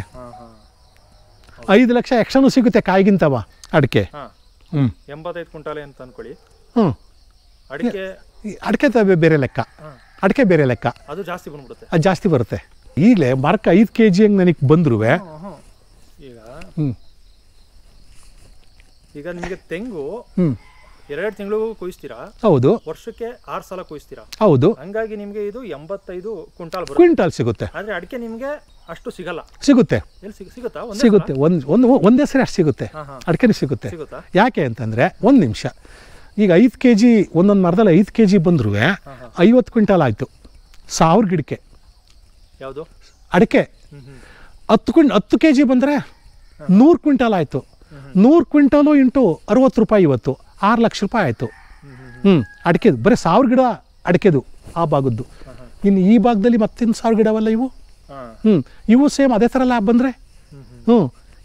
ಐದು ಲಕ್ಷ ಎಕ್ಸ್ಟ್ರಾನು ಸಿಗುತ್ತೆ ಕಾಯಿಗಿಂತವ ಅಡಿಕೆ ಹ್ಞೂ ಎಂಬತ್ತೈದು ಅಂತ ಹ್ಞೂ ಅಡಿಕೆ ಅಡಿಕೆ ಬೇರೆ ಲೆಕ್ಕ ಅಡಿಕೆ ಬೇರೆ ಲೆಕ್ಕ ಅದು ಜಾಸ್ತಿ ಬಂದ್ಬಿಡುತ್ತೆ ಅದು ಜಾಸ್ತಿ ಬರುತ್ತೆ ಈಗಲೇ ಮರಕ್ಕೆ ಐದು ಕೆ ಜಿ ಹಂಗೆ ನನಗೆ ಬಂದ್ರೂ ಈಗ ಹ್ಞೂ ಈಗ ನಿಮಗೆ ತೆಂಗು ಹ್ಞೂ ಎರಡು ತಿಂಗಳು ಕುಯಿಸ್ತೀರಾ ಹೌದು ವರ್ಷಕ್ಕೆ ಆರು ಸಲ ಕುಯಿಸ್ತೀರಾ ಹೌದು ಹಂಗಾಗಿ ನಿಮಗೆ ಇದು ಎಂಬತ್ತೈದು ಕ್ವಿಂಟಾಲ್ ಕ್ವಿಂಟಾಲ್ ಸಿಗುತ್ತೆ ಆದರೆ ಅಡಿಕೆ ನಿಮಗೆ ಅಷ್ಟು ಸಿಗಲ್ಲ ಸಿಗುತ್ತೆ ಸಿಗುತ್ತಾ ಸಿಗುತ್ತೆ ಒಂದು ಒಂದು ಒಂದೇ ಸರಿ ಅಷ್ಟು ಸಿಗುತ್ತೆ ಅಡಿಕೆನೂ ಸಿಗುತ್ತೆ ಯಾಕೆ ಅಂತಂದ್ರೆ ಒಂದು ನಿಮಿಷ ಈಗ ಐದು ಕೆ ಜಿ ಒಂದೊಂದು ಮರದಲ್ಲಿ ಐದು ಕೆ ಜಿ ಐವತ್ತು ಕ್ವಿಂಟಲ್ ಆಯಿತು ಸಾವಿರ ಗಿಡಕ್ಕೆ ಯಾವುದು ಅಡಿಕೆ ಹತ್ತು ಕ್ವಿಂಟ್ ಹತ್ತು ಕೆ ಜಿ ಬಂದರೆ ನೂರು ಕ್ವಿಂಟಲ್ ಆಯಿತು ನೂರು ಕ್ವಿಂಟಲು ಇಂಟು ಅರುವತ್ತು ರೂಪಾಯಿ ಇವತ್ತು ಆರು ಲಕ್ಷ ರೂಪಾಯಿ ಆಯಿತು ಹ್ಞೂ ಅಡಿಕೆದು ಬರೀ ಸಾವಿರ ಗಿಡ ಅಡಿಕೆದು ಆ ಭಾಗದ್ದು ಇನ್ನು ಈ ಭಾಗದಲ್ಲಿ ಮತ್ತಿನ್ನು ಸಾವಿರ ಗಿಡವಲ್ಲ ಇವು ಹ್ಞೂ ಇವು ಸೇಮ್ ಅದೇ ಥರ ಲಾಭ ಬಂದರೆ ಹ್ಞೂ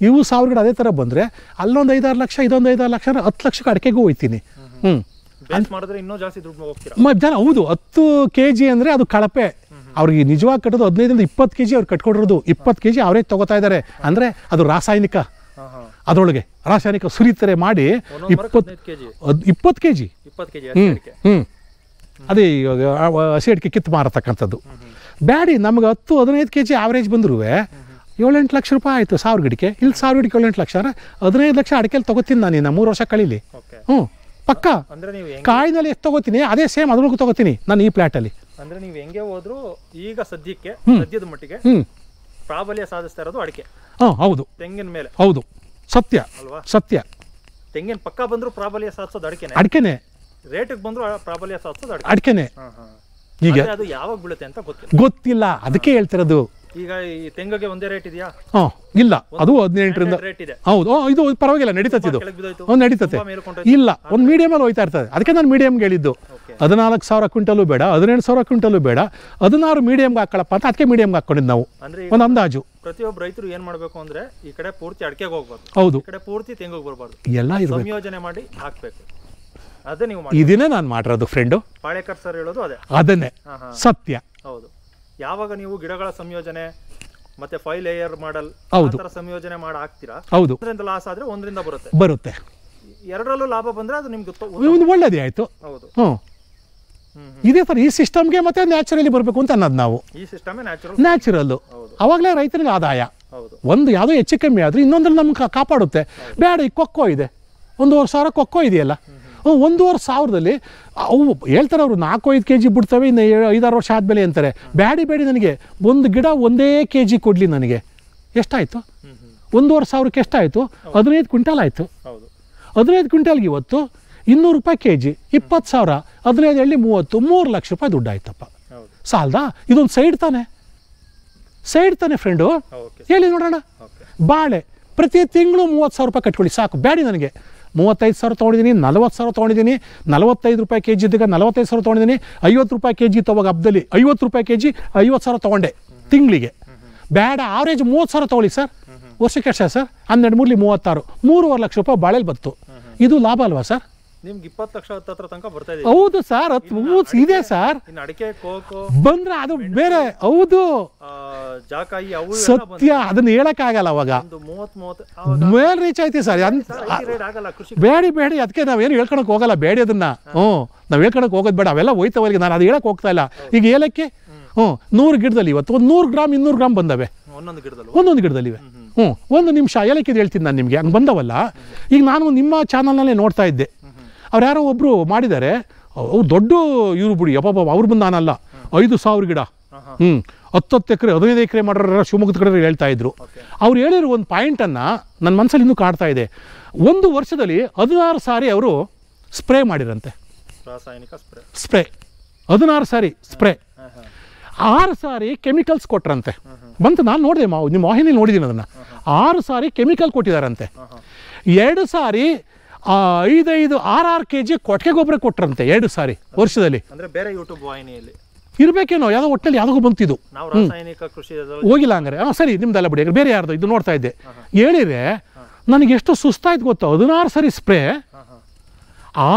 ಇವು ಸಾವಿರ ಗಿಡ ಅದೇ ಥರ ಬಂದರೆ ಅಲ್ಲೊಂದು ಐದಾರು ಲಕ್ಷ ಇದೊಂದು ಐದಾರು ಲಕ್ಷ ಅಂದರೆ ಹತ್ತು ಲಕ್ಷಕ್ಕೆ ಅಡಿಕೆಗೂ ಹೋಯ್ತೀನಿ ಹ್ಞೂ ಜಾಸ್ತಿ ಹೌದು ಹತ್ತು ಕೆ ಜಿ ಅಂದರೆ ಅದು ಕಳಪೆ ಅವ್ರಿಗೆ ನಿಜವಾಗಿ ಕಟ್ಟೋದು ಹದಿನೈದರಿಂದ ಇಪ್ಪತ್ತು ಕೆ ಜಿ ಅವ್ರು ಕಟ್ಕೊಡಿರೋದು ಇಪ್ಪತ್ತು ಕೆ ಜಿ ಅವರೇ ತಗೋತಾ ಇದ್ದಾರೆ ಅಂದ್ರೆ ಅದು ರಾಸಾಯನಿಕ ಅದರೊಳಗೆ ರಾಸಾಯನಿಕ ಸುರಿತರೆ ಮಾಡಿ ಇಪ್ಪತ್ತು ಇಪ್ಪತ್ತು ಕೆ ಜಿ ಹ್ಞೂ ಹ್ಞೂ ಅದೇ ಹಸಿ ಅಡಿಕೆ ಕಿತ್ತು ಮಾರತಕ್ಕಂಥದ್ದು ಬ್ಯಾಡಿ ನಮ್ಗೆ ಹತ್ತು ಹದಿನೈದು ಕೆ ಜಿ ಆವ್ರೇಜ್ ಬಂದರೂ ಏಳೆಂಟು ಲಕ್ಷ ರೂಪಾಯಿ ಆಯಿತು ಸಾವಿರ ಗಿಡಕ್ಕೆ ಇಲ್ಲಿ ಸಾವಿರ ಗಿಡಕ್ಕೆ ಏಳೆಂಟು ಲಕ್ಷ ಅಂದರೆ ಹದಿನೈದು ಲಕ್ಷ ಅಡಿಕೆಲಿ ತೊಗೋತೀನಿ ನಾನು ಇನ್ನು ಮೂರು ವರ್ಷ ಕಳೀಲಿ ಹ್ಞೂ ಪಕ್ಕ ಕಾಯಿನಲ್ಲಿ ಎಷ್ಟು ತಗೋತೀನಿ ಅದೇ ಸೇಮ್ ಅದ್ರೊಳಗೂ ತಗೋತೀನಿ ನಾನು ಈ ಅಲ್ಲಿ ಅಂದ್ರೆ ನೀವು ಹೆಂಗೆ ಹೋದ್ರು ಈಗ ಸದ್ಯಕ್ಕೆ ಸದ್ಯದ ಮಟ್ಟಿಗೆ ಪ್ರಾಬಲ್ಯ ಸಾಧಿಸ್ತಾ ಇರೋದು ಅಡಿಕೆ ಹಾ ಹೌದು ತೆಂಗಿನ ಮೇಲೆ ಹೌದು ಸತ್ಯ ಅಲ್ವಾ ಸತ್ಯ ತೆಂಗಿನ ಪಕ್ಕ ಬಂದ್ರು ಪ್ರಾಬಲ್ಯ ಸಾಧಿಸೋದು ಅಡಿಕೆನೆ ಅಡಿಕೆನೆ ರೇಟಿಗೆ ಬಂದ್ರು ಪ್ರಾಬಲ್ಯ ಸಾಧಿಸೋದು ಅಡಿಕೆನೆ ಈಗ ಅದು ಯಾವಾಗ ಬೀಳುತ್ತೆ ಅಂತ ಗೊತ್ತಿಲ್ಲ ಗೊತ್ತಿಲ್ಲ ಅದಕ್ಕೆ ಹೇಳ್ತಿರೋದು ಈಗ ಈ ತೆಂಗಿಗೆ ಒಂದೇ ರೇಟ್ ಇದೆಯಾ ಹಾ ಇಲ್ಲ ಅದು ಹದಿನೆಂಟರಿಂದ ಹೌದು ಇದು ಪರವಾಗಿಲ್ಲ ನಡೀತದೆ ಇದು ಒಂದು ನಡೀತದೆ ಇಲ್ಲ ಒಂದು ಮೀಡಿಯಮ್ ಅಲ್ಲಿ ಹೋಯ್ತಾ ಇರ್ತದೆ ಅದಕ್ಕೆ ನಾನು ಮೀಡಿಯಂಗೆ ಹೇಳಿದ್ದು ಹದಿನಾಲ್ಕು ಸಾವಿರ ಕ್ವಿಂಟಲು ಬೇಡ ಹದಿನೆಂಟು ಸಾವಿರ ಕ್ವಿಂಟಲು ಬೇಡ ಹದಿನಾರು ಮೀಡಿಯಂಗೆ ಹಾಕೊಳ್ಳಪ್ಪ ಅಂತ ಅದಕ್ಕೆ ಮೀಡಿಯಂಗೆ ಹಾಕೊಂಡಿದ್ದು ನಾವು ಒಂದು ಅಂದಾಜು ಪ್ರತಿಯೊಬ್ಬ ರೈತರು ಏನ್ ಮಾಡಬೇಕು ಅಂದ್ರೆ ಈ ಕಡೆ ಪೂರ್ತಿ ಅಡಿಕೆಗೆ ಹೋಗ್ಬಾರ್ದು ಹೌದು ಈ ಕಡೆ ಪೂರ್ತಿ ತೆಂಗಿಗೆ ಬರಬಾರ್ದು ಎಲ್ಲ ಇರಬೇಕು ಸಂಯೋಜನೆ ಮಾಡಿ ಹಾಕಬೇಕು ಅದೇ ನೀವು ಇದನ್ನೇ ನಾನು ಮಾಡಿರೋದು ಫ್ರೆಂಡು ಪಾಳೇಕರ್ ಸರ್ ಹೇಳೋದು ಅದೇ ಅದನ್ನೇ ಸತ್ಯ ಹೌದು ಯಾವಾಗ ನೀವು ಗಿಡಗಳ ಸಂಯೋಜನೆ ಮತ್ತೆ ಫೈವ್ ಲೇಯರ್ ಮಾಡಲ್ ಸಂಯೋಜನೆ ಮಾಡಿ ಹಾಕ್ತೀರಾ ಹೌದು ಲಾಸ್ ಆದ್ರೆ ಒಂದರಿಂದ ಬರುತ್ತೆ ಬರುತ್ತೆ ಎರಡರಲ್ಲೂ ಲಾಭ ಬಂದ್ರೆ ಅದು ನಿಮ್ಗೆ ಒಂದು ಒಳ್ಳೇದೇ ಆಯ್ತು ಹೌದು ಹ್ಞೂ ಇದೇ ಸರ್ ಈ ಸಿಸ್ಟಮ್ಗೆ ಮತ್ತೆ ನ್ಯಾಚುರಲಿ ಬರಬೇಕು ಅಂತ ಅನ್ನೋದು ನಾವು ಈ ಸಿಸ್ಟಮೇ ನ್ಯಾಚುರಲ್ ನ್ಯಾಚುರಲ್ ಅವಾಗಲೇ ರೈತರಿಗೆ ಆದಾಯ ಒಂದು ಯಾವುದೋ ಹೆಚ್ಚು ಕಮ್ಮಿ ಆದ್ರೆ ಇನ್ನೊಂದ್ರಲ್ಲಿ ನಮ್ಗೆ ಕಾಪಾಡುತ್ತೆ ಬೇಡ ಈ ಕೊಕ್ಕೋ ಇದೆ ಒಂದುವರೆ ಸಾವಿರ ಕೊಕ್ಕೋ ಇದೆಯಲ್ಲ ಒಂದೂವರೆ ಸಾವಿರದಲ್ಲಿ ಅವು ಹೇಳ್ತಾರೆ ಅವರು ನಾಲ್ಕು ಐದು ಕೆ ಜಿ ಬಿಡ್ತವೆ ಇನ್ನು ಐದಾರು ವರ್ಷ ಆದಮೇಲೆ ಅಂತಾರೆ ಬ್ಯಾಡಿ ಬೇಡಿ ನನಗೆ ಒಂದು ಗಿಡ ಒಂದೇ ಕೆ ಜಿ ಕೊಡಲಿ ನನಗೆ ಎಷ್ಟಾಯಿತು ಒಂದೂವರೆ ಸಾವಿರಕ್ಕೆ ಎಷ್ಟಾಯಿತು ಹದಿನೈದು ಕ್ವಿಂಟಲ್ ಆಯಿತು ಹದಿನೈದು ಕ್ವಿಂಟಲ್ಗೆ ಇವತ್ತು ಇನ್ನೂರು ರೂಪಾಯಿ ಕೆ ಜಿ ಇಪ್ಪತ್ತು ಸಾವಿರ ಹದಿನೈದು ಹಳ್ಳಿ ಮೂವತ್ತು ಮೂರು ಲಕ್ಷ ರೂಪಾಯಿ ದುಡ್ಡು ಆಯ್ತಪ್ಪ ಸಾಲದಾ ಇದೊಂದು ಸೈಡ್ ತಾನೆ ಸೈಡ್ ತಾನೆ ಫ್ರೆಂಡು ಹೇಳಿ ನೋಡೋಣ ಬಾಳೆ ಪ್ರತಿ ತಿಂಗಳು ಮೂವತ್ತು ಸಾವಿರ ರೂಪಾಯಿ ಕಟ್ಕೊಳ್ಳಿ ಸಾಕು ಬ್ಯಾಡಿ ನನಗೆ ಮೂವತ್ತೈದು ಸಾವಿರ ತೊಗೊಂಡಿದ್ದೀನಿ ನಲವತ್ತು ಸಾವಿರ ತೊಗೊಂಡಿದ್ದೀನಿ ನಲವತ್ತೈದು ರೂಪಾಯಿ ಕೆ ಜಿ ಇದ್ದಾಗ ನಲವತ್ತೈದು ಸಾವಿರ ತೊಗೊಂಡಿದ್ದೀನಿ ಐವತ್ತು ರೂಪಾಯಿ ಕೆ ಜಿ ತೊಗೊಂಡು ಹಬ್ಬದಲ್ಲಿ ಐವತ್ತು ರೂಪಾಯಿ ಕೆ ಜಿ ಐವತ್ತು ಸಾವಿರ ತೊಗೊಂಡೆ ತಿಂಗಳಿಗೆ ಬೇಡ ಆವ್ರೇಜ್ ಮೂವತ್ತು ಸಾವಿರ ತೊಗೊಳ್ಳಿ ಸರ್ ವರ್ಷಕ್ಕೆ ಅಷ್ಟೇ ಸರ್ ಹನ್ನೆರಡು ಮೂರ್ಲಿ ಮೂವತ್ತಾರು ಮೂರುವರೆ ಲಕ್ಷ ರೂಪಾಯಿ ಬಾಳೆಲಿ ಬಂತು ಇದು ಲಾಭ ಅಲ್ವಾ ಸರ್ ನಿಮ್ಗೆ ಇಪ್ಪತ್ತು ಹೌದು ಸರ್ ಹತ್ತು ಇದೆ ಸರ್ ಬಂದ್ರೆ ಅದು ಬೇರೆ ಹೌದು ಸತ್ಯ ಅದನ್ನ ಆಗಲ್ಲ ಅವಾಗ ಮೇಲ್ ರೀಚ್ ಐತಿ ಸರ್ ಬೇಡಿ ಬೇಡಿ ಅದಕ್ಕೆ ಏನು ಹೇಳ್ಕೊಳಕ್ ಹೋಗಲ್ಲ ಬೇಡಿ ಅದನ್ನ ಹ್ಮ್ ನಾವು ಹೇಳ್ಕೊಳಕ್ ಹೋಗೋದ್ ಬೇಡ ಅವೆಲ್ಲ ಹೋಯ್ತವರಿಗೆ ನಾನು ಅದು ಹೇಳಕ್ ಹೋಗ್ತಾ ಇಲ್ಲ ಈಗ ಏಲಕ್ಕೆ ಹ್ಮ್ ನೂರ್ ಗಿಡದಲ್ಲಿ ಇವತ್ತು ಒಂದು ನೂರು ಗ್ರಾಮ್ ಇನ್ನೂರು ಗ್ರಾಮ್ ಬಂದವೆ ಒಂದೊಂದು ಗಿಡದಲ್ಲಿವೆ ಹ್ಮ್ ಒಂದು ನಿಮಿಷ ಏಲಕ್ಕಿದ್ ಹೇಳ್ತೀನಿ ನಾನು ನಿಮಗೆ ಹಂಗ್ ಬಂದವಲ್ಲ ಈಗ ನಾನು ನಿಮ್ಮ ಚಾನಲ್ನಲ್ಲೇ ನೋಡ್ತಾ ಇದ್ದೆ ಅವ್ರು ಯಾರೋ ಒಬ್ರು ಮಾಡಿದ್ದಾರೆ ಅವ್ರು ದೊಡ್ಡ ಇವ್ರು ಬಿಡಿ ಅಪ್ಪ ಅವ್ರು ಬಂದು ನಾನಲ್ಲ ಐದು ಸಾವಿರ ಗಿಡ ಹ್ಞೂ ಹತ್ತತ್ತು ಎಕರೆ ಹದಿನೈದು ಎಕರೆ ಮಾಡೋರ ಶಿವಮೊಗ್ಗದ ಕಡೆ ಹೇಳ್ತಾ ಇದ್ರು ಅವ್ರು ಹೇಳಿರೋ ಒಂದು ಪಾಯಿಂಟನ್ನು ನನ್ನ ಮನಸ್ಸಲ್ಲಿ ಇನ್ನೂ ಕಾಡ್ತಾ ಇದೆ ಒಂದು ವರ್ಷದಲ್ಲಿ ಹದಿನಾರು ಸಾರಿ ಅವರು ಸ್ಪ್ರೇ ಮಾಡಿರಂತೆ ರಾಸಾಯನಿಕ ಸ್ಪ್ರೇ ಸ್ಪ್ರೇ ಹದಿನಾರು ಸಾರಿ ಸ್ಪ್ರೇ ಆರು ಸಾರಿ ಕೆಮಿಕಲ್ಸ್ ಕೊಟ್ರಂತೆ ಬಂತು ನಾನು ನೋಡಿದೆ ಮಾ ನಿಮ್ಮ ವಾಹಿನಿ ನೋಡಿದ್ದೀನಿ ಅದನ್ನು ಆರು ಸಾರಿ ಕೆಮಿಕಲ್ ಕೊಟ್ಟಿದ್ದಾರಂತೆ ಎರಡು ಸಾರಿ ಐದೈದು ಆರು ಆರು ಕೆ ಜಿ ಕೊಟ್ಟಿಗೆ ಗೊಬ್ಬರ ಕೊಟ್ರಂತೆ ಎರಡು ಸಾರಿ ವರ್ಷದಲ್ಲಿ ಅಂದರೆ ಬೇರೆ ಯೂಟ್ಯೂಬ್ ವಾಹಿನಿಯಲ್ಲಿ ಇರಬೇಕೇನೋ ಯಾವುದೋ ಒಟ್ಟಲ್ಲಿ ಯಾವುದಕ್ಕೂ ಬಂತಿದ್ದು ಹೋಗಿಲ್ಲ ಅಂದ್ರೆ ಹಾಂ ಸರಿ ನಿಮ್ದೆಲ್ಲ ಬಿಡಿ ಬೇರೆ ಯಾರ್ದು ಇದು ನೋಡ್ತಾ ಇದ್ದೆ ಹೇಳಿದ್ರೆ ನನಗೆ ಎಷ್ಟು ಸುಸ್ತಾಯ್ತು ಗೊತ್ತು ಹದಿನಾರು ಸಾರಿ ಸ್ಪ್ರೇ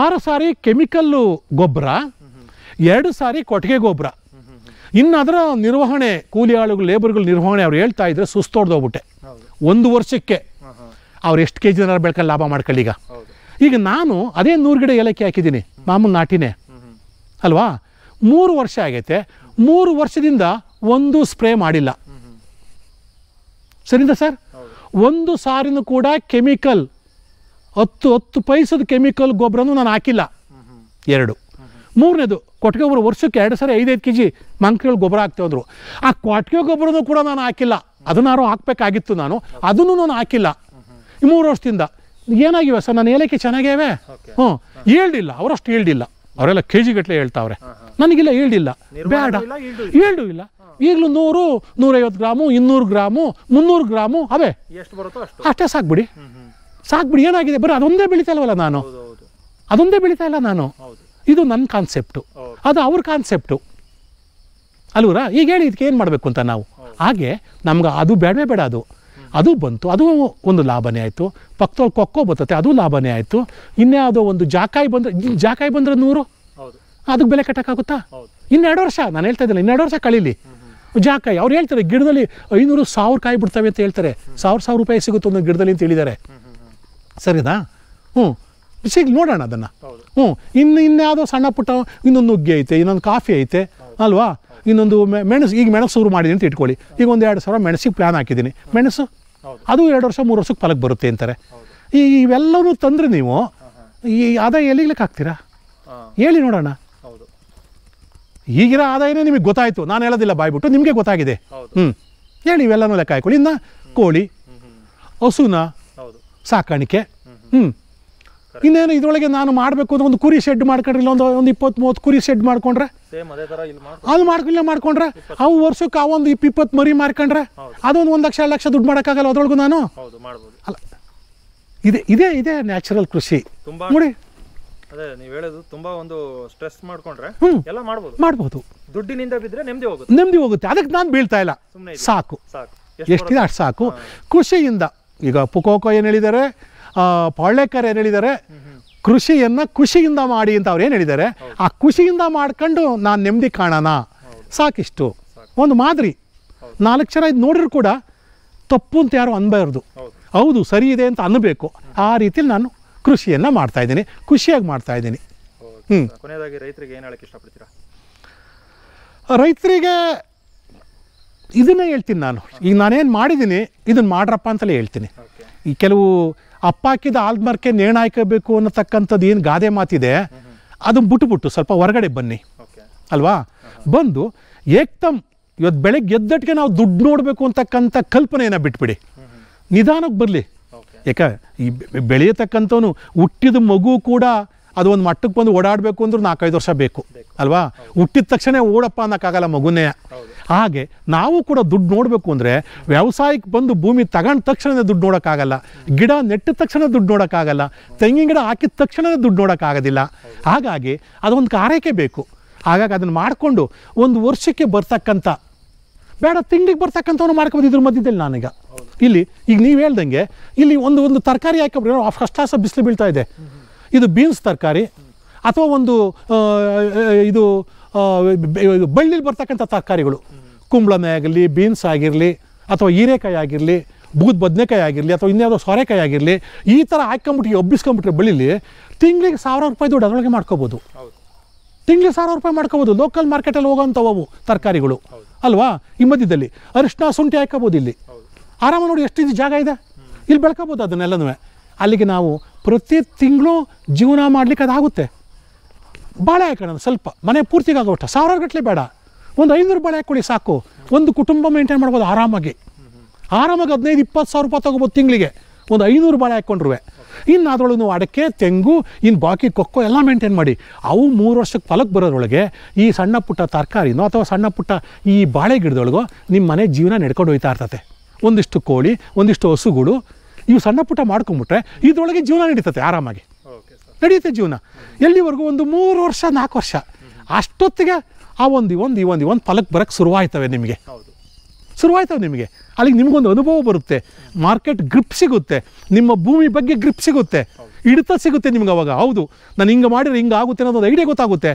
ಆರು ಸಾರಿ ಕೆಮಿಕಲ್ಲು ಗೊಬ್ಬರ ಎರಡು ಸಾರಿ ಕೊಟ್ಟಿಗೆ ಗೊಬ್ಬರ ಇನ್ನು ಅದರ ನಿರ್ವಹಣೆ ಕೂಲಿ ಆಳುಗಳು ಲೇಬರ್ಗಳು ನಿರ್ವಹಣೆ ಅವ್ರು ಹೇಳ್ತಾ ಇದ್ರೆ ಹೋಗ್ಬಿಟ್ಟೆ ಒಂದು ವರ್ಷಕ್ಕೆ ಅವ್ರು ಎಷ್ಟು ಕೆ ಜಿ ಜನರ ಲಾಭ ಮಾಡ್ಕೊಳ್ಳಿ ಈಗ ಈಗ ನಾನು ಅದೇ ನೂರು ಗಿಡ ಏಲಕ್ಕಿ ಹಾಕಿದ್ದೀನಿ ಮಾಮೂಲು ನಾಟಿನೇ ಅಲ್ವಾ ಮೂರು ವರ್ಷ ಆಗೈತೆ ಮೂರು ವರ್ಷದಿಂದ ಒಂದು ಸ್ಪ್ರೇ ಮಾಡಿಲ್ಲ ಸರಿಂದ ಸರ್ ಒಂದು ಸಾರಿನೂ ಕೂಡ ಕೆಮಿಕಲ್ ಹತ್ತು ಹತ್ತು ಪೈಸದ ಕೆಮಿಕಲ್ ಗೊಬ್ಬರನೂ ನಾನು ಹಾಕಿಲ್ಲ ಎರಡು ಮೂರನೇದು ಕೊಟ್ಟಿಗೆ ಗೊಬ್ಬರ ವರ್ಷಕ್ಕೆ ಎರಡು ಸಾರಿ ಐದೈದು ಕೆ ಜಿ ಮಂಕ್ರಿಗಳು ಗೊಬ್ಬರ ಅಂದರು ಆ ಕೊಟ್ಟಿಗೆ ಗೊಬ್ಬರನೂ ಕೂಡ ನಾನು ಹಾಕಿಲ್ಲ ಅದನ್ನಾರು ಹಾಕಬೇಕಾಗಿತ್ತು ನಾನು ಅದನ್ನು ನಾನು ಹಾಕಿಲ್ಲ ಈ ಮೂರು ವರ್ಷದಿಂದ ಏನಾಗಿವೆ ಸರ್ ನಾನು ಏಲಕ್ಕಿ ಚೆನ್ನಾಗೇವೆ ಹ್ಞೂ ಹೇಳಿಲ್ಲ ಅವರಷ್ಟು ಹೇಳಿಲ್ಲ ಅವರೆಲ್ಲ ಕೆ ಜಿಗಟ್ಟಲೆ ಹೇಳ್ತಾವ್ರೆ ನನಗಿಲ್ಲ ಹೇಳಿಲ್ಲ ಬೇಡ ಈಲ್ಡು ಇಲ್ಲ ಈಗಲೂ ನೂರು ನೂರೈವತ್ತು ಗ್ರಾಮು ಇನ್ನೂರು ಗ್ರಾಮು ಮುನ್ನೂರು ಗ್ರಾಮು ಅವೇ ಅಷ್ಟೇ ಸಾಕ್ಬಿಡಿ ಸಾಕ್ಬಿಡಿ ಏನಾಗಿದೆ ಬರೀ ಅದೊಂದೇ ಬೆಳೀತಾ ಇಲ್ವಲ್ಲ ನಾನು ಅದೊಂದೇ ಬೆಳೀತಾ ಇಲ್ಲ ನಾನು ಇದು ನನ್ನ ಕಾನ್ಸೆಪ್ಟು ಅದು ಅವ್ರ ಕಾನ್ಸೆಪ್ಟು ಅಲ್ವರ ಈಗ ಹೇಳಿ ಇದಕ್ಕೆ ಏನು ಮಾಡಬೇಕು ಅಂತ ನಾವು ಹಾಗೆ ನಮ್ಗೆ ಅದು ಬೇಡವೇ ಬೇಡ ಅದು ಅದು ಬಂತು ಅದು ಒಂದು ಲಾಭನೇ ಆಯಿತು ಪಕ್ಕದಲ್ಲಿ ಕೊಕ್ಕೋ ಬರ್ತತೆ ಅದು ಲಾಭನೇ ಆಯಿತು ಅದು ಒಂದು ಜಾಕಾಯಿ ಬಂದರೆ ಜಾಕಾಯಿ ಬಂದರೆ ನೂರು ಅದಕ್ಕೆ ಬೆಲೆ ಕಟ್ಟೋಕ್ಕಾಗುತ್ತಾ ಇನ್ನೆರಡು ವರ್ಷ ನಾನು ಹೇಳ್ತಾ ಇದ್ದೀನಿ ಇನ್ನೆರಡು ವರ್ಷ ಕಳೀಲಿ ಜಾಕಾಯಿ ಅವ್ರು ಹೇಳ್ತಾರೆ ಗಿಡದಲ್ಲಿ ಐನೂರು ಸಾವಿರ ಕಾಯಿ ಬಿಡ್ತವೆ ಅಂತ ಹೇಳ್ತಾರೆ ಸಾವಿರ ಸಾವಿರ ರೂಪಾಯಿ ಸಿಗುತ್ತೆ ಒಂದು ಗಿಡದಲ್ಲಿ ಅಂತ ಹೇಳಿದ್ದಾರೆ ಸರಿನಾ ಹ್ಞೂ ಸಿಗ್ ನೋಡೋಣ ಅದನ್ನು ಹ್ಞೂ ಇನ್ನು ಇನ್ಯಾವುದೋ ಸಣ್ಣ ಪುಟ್ಟ ಇನ್ನೊಂದು ನುಗ್ಗೆ ಐತೆ ಇನ್ನೊಂದು ಕಾಫಿ ಐತೆ ಅಲ್ವಾ ಇನ್ನೊಂದು ಮೆಣಸು ಈಗ ಮೆಣಸು ಶುರು ಮಾಡಿದೆ ಅಂತ ಇಟ್ಕೊಳ್ಳಿ ಈಗ ಒಂದು ಎರಡು ಸಾವಿರ ಮೆಣಸಿಗೆ ಪ್ಲ್ಯಾನ್ ಹಾಕಿದ್ದೀನಿ ಮೆಣಸು ಅದು ಎರಡು ವರ್ಷ ಮೂರು ವರ್ಷಕ್ಕೆ ಫಲಕ್ಕೆ ಬರುತ್ತೆ ಅಂತಾರೆ ಈ ಇವೆಲ್ಲವೂ ತಂದರೆ ನೀವು ಈ ಆದಾಯ ಎಲ್ಲಿಗ್ಲಿಕ್ಕೆ ಹಾಕ್ತೀರಾ ಹೇಳಿ ನೋಡೋಣ ಈಗಿನ ಆದಾಯನೇ ನಿಮಗೆ ಗೊತ್ತಾಯ್ತು ನಾನು ಹೇಳೋದಿಲ್ಲ ಬಾಯ್ಬಿಟ್ಟು ನಿಮಗೆ ಗೊತ್ತಾಗಿದೆ ಹ್ಞೂ ಹೇಳಿ ಇವೆಲ್ಲನೂ ಲೆಕ್ಕ ಹಾಕೊಳ್ಳಿ ಇನ್ನ ಕೋಳಿ ಹಸುನ ಸಾಕಾಣಿಕೆ ಹ್ಞೂ ಇನ್ನೇನು ಇದರೊಳಗೆ ನಾನು ಮಾಡಬೇಕು ಅಂದ್ರೆ ಒಂದು ಕುರಿ ಶೆಡ್ ಮಾಡ್ಕೊಂಡ್ರಿ ಇಲ್ಲೊಂದು ಒಂದು ಇಪ್ಪತ್ತು ಮೂವತ್ತು ಕುರಿ ಶೆಡ್ ಮಾಡ್ಕೊಂಡ್ರೆ ಅದು ಮಾಡ್ಕೊಂಡ್ಲೆ ಮಾಡ್ಕೊಂಡ್ರೆ ಅವು ವರ್ಷಕ್ಕೆ ಆ ಒಂದು ಇಪ್ಪತ್ತು ಮರಿ ಮಾರ್ಕೊಂಡ್ರೆ ಅದೊಂದು ಒಂದು ಲಕ್ಷ ಎರಡು ಲಕ್ಷ ದುಡ್ಡು ಮಾಡೋಕ್ಕಾಗಲ್ಲ ಅದರೊಳಗೂ ನಾನು ಅಲ್ಲ ಇದೇ ಇದೇ ಇದೇ ನ್ಯಾಚುರಲ್ ಕೃಷಿ ನೋಡಿ ಅದೇ ನೀವು ಹೇಳೋದು ತುಂಬಾ ಒಂದು ಸ್ಟ್ರೆಸ್ ಮಾಡ್ಕೊಂಡ್ರೆ ಎಲ್ಲ ಮಾಡ್ಬೋದು ಮಾಡ್ಬೋದು ದುಡ್ಡಿನಿಂದ ಬಿದ್ರೆ ನೆಮ್ಮದಿ ಹೋಗುತ್ತೆ ನೆಮ್ಮದಿ ಹೋಗುತ್ತೆ ಅದಕ್ಕೆ ನಾನು ಬೀಳ್ತಾ ಇಲ್ಲ ಸಾಕು ಎಷ್ಟಿದೆ ಅಷ್ಟು ಸಾಕು ಕೃಷಿಯಿಂದ ಈಗ ಪುಕೋಕೋ ಏನು ಹೇಳಿದ್ದಾರೆ ಪಾಳ್ಳೆಕರ್ ಏನು ಹೇಳಿದ್ದಾರೆ ಕೃಷಿಯನ್ನು ಖುಷಿಯಿಂದ ಮಾಡಿ ಅಂತ ಅವ್ರು ಏನು ಹೇಳಿದ್ದಾರೆ ಆ ಖುಷಿಯಿಂದ ಮಾಡ್ಕೊಂಡು ನಾನು ನೆಮ್ಮದಿ ಕಾಣೋಣ ಸಾಕಿಷ್ಟು ಒಂದು ಮಾದರಿ ನಾಲ್ಕು ಜನ ಇದು ನೋಡಿದ್ರು ಕೂಡ ತಪ್ಪು ಅಂತ ಯಾರು ಅನ್ಬಾರ್ದು ಹೌದು ಸರಿ ಇದೆ ಅಂತ ಅನ್ನಬೇಕು ಆ ರೀತಿಲಿ ನಾನು ಕೃಷಿಯನ್ನು ಇದ್ದೀನಿ ಖುಷಿಯಾಗಿ ಮಾಡ್ತಾ ಹ್ಞೂ ರೈತರಿಗೆ ಏನು ಇಷ್ಟಪಡ್ತೀರಾ ರೈತರಿಗೆ ಇದನ್ನೇ ಹೇಳ್ತೀನಿ ನಾನು ಈಗ ನಾನೇನು ಮಾಡಿದ್ದೀನಿ ಇದನ್ನು ಮಾಡ್ರಪ್ಪ ಅಂತಲೇ ಹೇಳ್ತೀನಿ ಈ ಕೆಲವು ಅಪ್ಪ ಹಾಕಿದ ಆಲ್ಮರ್ಕೆ ನೇಣು ಹಾಕಬೇಕು ಅನ್ನತಕ್ಕಂಥದ್ದು ಏನು ಗಾದೆ ಮಾತಿದೆ ಅದನ್ನು ಬಿಟ್ಟುಬಿಟ್ಟು ಸ್ವಲ್ಪ ಹೊರಗಡೆ ಬನ್ನಿ ಅಲ್ವಾ ಬಂದು ಏಕ್ತಮ್ ಇವತ್ತು ಬೆಳಗ್ಗೆ ಎದ್ದಟ್ಟಿಗೆ ನಾವು ದುಡ್ಡು ನೋಡಬೇಕು ಅಂತಕ್ಕಂಥ ಕಲ್ಪನೆಯನ್ನು ಬಿಟ್ಬಿಡಿ ನಿಧಾನಕ್ಕೆ ಬರಲಿ ಯಾಕೆ ಈ ಬೆಳೆಯತಕ್ಕಂಥವನು ಹುಟ್ಟಿದ ಮಗು ಕೂಡ ಅದು ಒಂದು ಮಟ್ಟಕ್ಕೆ ಬಂದು ಓಡಾಡಬೇಕು ಅಂದ್ರೆ ನಾಲ್ಕೈದು ವರ್ಷ ಬೇಕು ಅಲ್ವಾ ಹುಟ್ಟಿದ ತಕ್ಷಣ ಓಡಪ್ಪ ಅನ್ನೋಕ್ಕಾಗಲ್ಲ ಮಗುನೇ ಹಾಗೆ ನಾವು ಕೂಡ ದುಡ್ಡು ನೋಡಬೇಕು ಅಂದರೆ ವ್ಯವಸಾಯಕ್ಕೆ ಬಂದು ಭೂಮಿ ತಗೊಂಡ ತಕ್ಷಣ ದುಡ್ಡು ನೋಡೋಕ್ಕಾಗಲ್ಲ ಗಿಡ ನೆಟ್ಟಿದ ತಕ್ಷಣ ದುಡ್ಡು ನೋಡೋಕ್ಕಾಗಲ್ಲ ತೆಂಗಿನ ಗಿಡ ಹಾಕಿದ ತಕ್ಷಣ ದುಡ್ಡು ನೋಡೋಕ್ಕಾಗೋದಿಲ್ಲ ಹಾಗಾಗಿ ಅದೊಂದು ಕಾರ್ಯಕ್ಕೆ ಬೇಕು ಹಾಗಾಗಿ ಅದನ್ನು ಮಾಡಿಕೊಂಡು ಒಂದು ವರ್ಷಕ್ಕೆ ಬರ್ತಕ್ಕಂಥ ಬೇಡ ತಿಂಡಿಗೆ ಬರ್ತಕ್ಕಂಥವ್ನು ಇದ್ರ ಮಧ್ಯದಲ್ಲಿ ನಾನೀಗ ಇಲ್ಲಿ ಈಗ ನೀವು ಹೇಳ್ದಂಗೆ ಇಲ್ಲಿ ಒಂದು ಒಂದು ತರಕಾರಿ ಹಾಕಿ ಫಸ್ಟ್ ಬಿಸಿಲು ಬೀಳ್ತಾ ಇದೆ ಇದು ಬೀನ್ಸ್ ತರಕಾರಿ ಅಥವಾ ಒಂದು ಇದು ಬಳ್ಳಿಲಿ ಬರ್ತಕ್ಕಂಥ ತರಕಾರಿಗಳು ಕುಂಬಳನೆ ಆಗಿರಲಿ ಬೀನ್ಸ್ ಆಗಿರಲಿ ಅಥವಾ ಹೀರೆಕಾಯಿ ಆಗಿರಲಿ ಬೂದ್ ಬದನೆಕಾಯಿ ಆಗಿರಲಿ ಅಥವಾ ಇನ್ಯಾವುದೋ ಸೋರೆಕಾಯಿ ಆಗಿರಲಿ ಈ ಥರ ಹಾಕೊಂಬಿಟ್ಟು ಒಬ್ಬಿಸ್ಕೊಂಬಿಟ್ರೆ ಬಳ್ಳಿಲಿ ತಿಂಗಳಿಗೆ ಸಾವಿರ ರೂಪಾಯಿ ದುಡ್ಡು ಅದರೊಳಗೆ ಮಾಡ್ಕೋಬೋದು ತಿಂಗಳಿಗೆ ಸಾವಿರ ರೂಪಾಯಿ ಮಾಡ್ಕೋಬೋದು ಲೋಕಲ್ ಮಾರ್ಕೆಟಲ್ಲಿ ಹೋಗೋಂಥವು ತರಕಾರಿಗಳು ಅಲ್ವಾ ಈ ಮಧ್ಯದಲ್ಲಿ ಅರಿಶಿನ ಶುಂಠಿ ಹಾಕೋಬೋದು ಇಲ್ಲಿ ಆರಾಮ ನೋಡಿ ಎಷ್ಟು ಜಾಗ ಇದೆ ಇಲ್ಲಿ ಬೆಳ್ಕೋಬೋದು ಅದನ್ನೆಲ್ಲನೂ ಅಲ್ಲಿಗೆ ನಾವು ಪ್ರತಿ ತಿಂಗಳು ಜೀವನ ಮಾಡಲಿಕ್ಕೆ ಅದಾಗುತ್ತೆ ಬಾಳೆ ಹಾಕೋಣ ಸ್ವಲ್ಪ ಮನೆ ಪೂರ್ತಿಗೆ ಸಾವಿರಾರು ಗಟ್ಟಲೆ ಬೇಡ ಒಂದು ಐನೂರು ಬಾಳೆ ಹಾಕ್ಕೊಡಿ ಸಾಕು ಒಂದು ಕುಟುಂಬ ಮೇಂಟೈನ್ ಮಾಡ್ಬೋದು ಆರಾಮಾಗಿ ಆರಾಮಾಗಿ ಹದಿನೈದು ಇಪ್ಪತ್ತು ಸಾವಿರ ರೂಪಾಯಿ ತೊಗೋಬೋದು ತಿಂಗಳಿಗೆ ಒಂದು ಐನೂರು ಬಾಳೆ ಹಾಕ್ಕೊಂಡ್ರುವೆ ಇನ್ನು ಅದರೊಳಗೆ ನೀವು ಅಡಕೆ ತೆಂಗು ಇನ್ನು ಬಾಕಿ ಕೊಕ್ಕೋ ಎಲ್ಲ ಮೇಂಟೈನ್ ಮಾಡಿ ಅವು ಮೂರು ವರ್ಷಕ್ಕೆ ಫಲಕ್ಕೆ ಬರೋದ್ರೊಳಗೆ ಈ ಸಣ್ಣ ಪುಟ್ಟ ತರಕಾರಿನೋ ಅಥವಾ ಸಣ್ಣ ಪುಟ್ಟ ಈ ಬಾಳೆ ಗಿಡದೊಳಗೋ ನಿಮ್ಮ ಮನೆ ಜೀವನ ನಡ್ಕೊಂಡು ಹೋಗ್ತಾ ಇರ್ತದೆ ಒಂದಿಷ್ಟು ಕೋಳಿ ಒಂದಿಷ್ಟು ಹಸುಗಳು ಇವು ಸಣ್ಣ ಪುಟ್ಟ ಮಾಡ್ಕೊಂಬಿಟ್ರೆ ಇದರೊಳಗೆ ಜೀವನ ನಡೀತದೆ ಆರಾಮಾಗಿ ನಡೆಯುತ್ತೆ ಜೀವನ ಎಲ್ಲಿವರೆಗೂ ಒಂದು ಮೂರು ವರ್ಷ ನಾಲ್ಕು ವರ್ಷ ಅಷ್ಟೊತ್ತಿಗೆ ಆ ಒಂದು ಇವೊಂದು ಈ ಒಂದು ಈ ಫಲಕ್ಕೆ ಬರೋಕ್ಕೆ ಶುರುವಾಯ್ತವೆ ನಿಮಗೆ ಶುರುವಾಯ್ತವೆ ನಿಮಗೆ ಅಲ್ಲಿಗೆ ನಿಮಗೊಂದು ಅನುಭವ ಬರುತ್ತೆ ಮಾರ್ಕೆಟ್ ಗ್ರಿಪ್ ಸಿಗುತ್ತೆ ನಿಮ್ಮ ಭೂಮಿ ಬಗ್ಗೆ ಗ್ರಿಪ್ ಸಿಗುತ್ತೆ ಹಿಡಿತ ಸಿಗುತ್ತೆ ನಿಮ್ಗೆ ಅವಾಗ ಹೌದು ನಾನು ಹಿಂಗೆ ಮಾಡಿದ್ರೆ ಹಿಂಗೆ ಆಗುತ್ತೆ ಅನ್ನೋದು ಐಡಿಯಾ ಗೊತ್ತಾಗುತ್ತೆ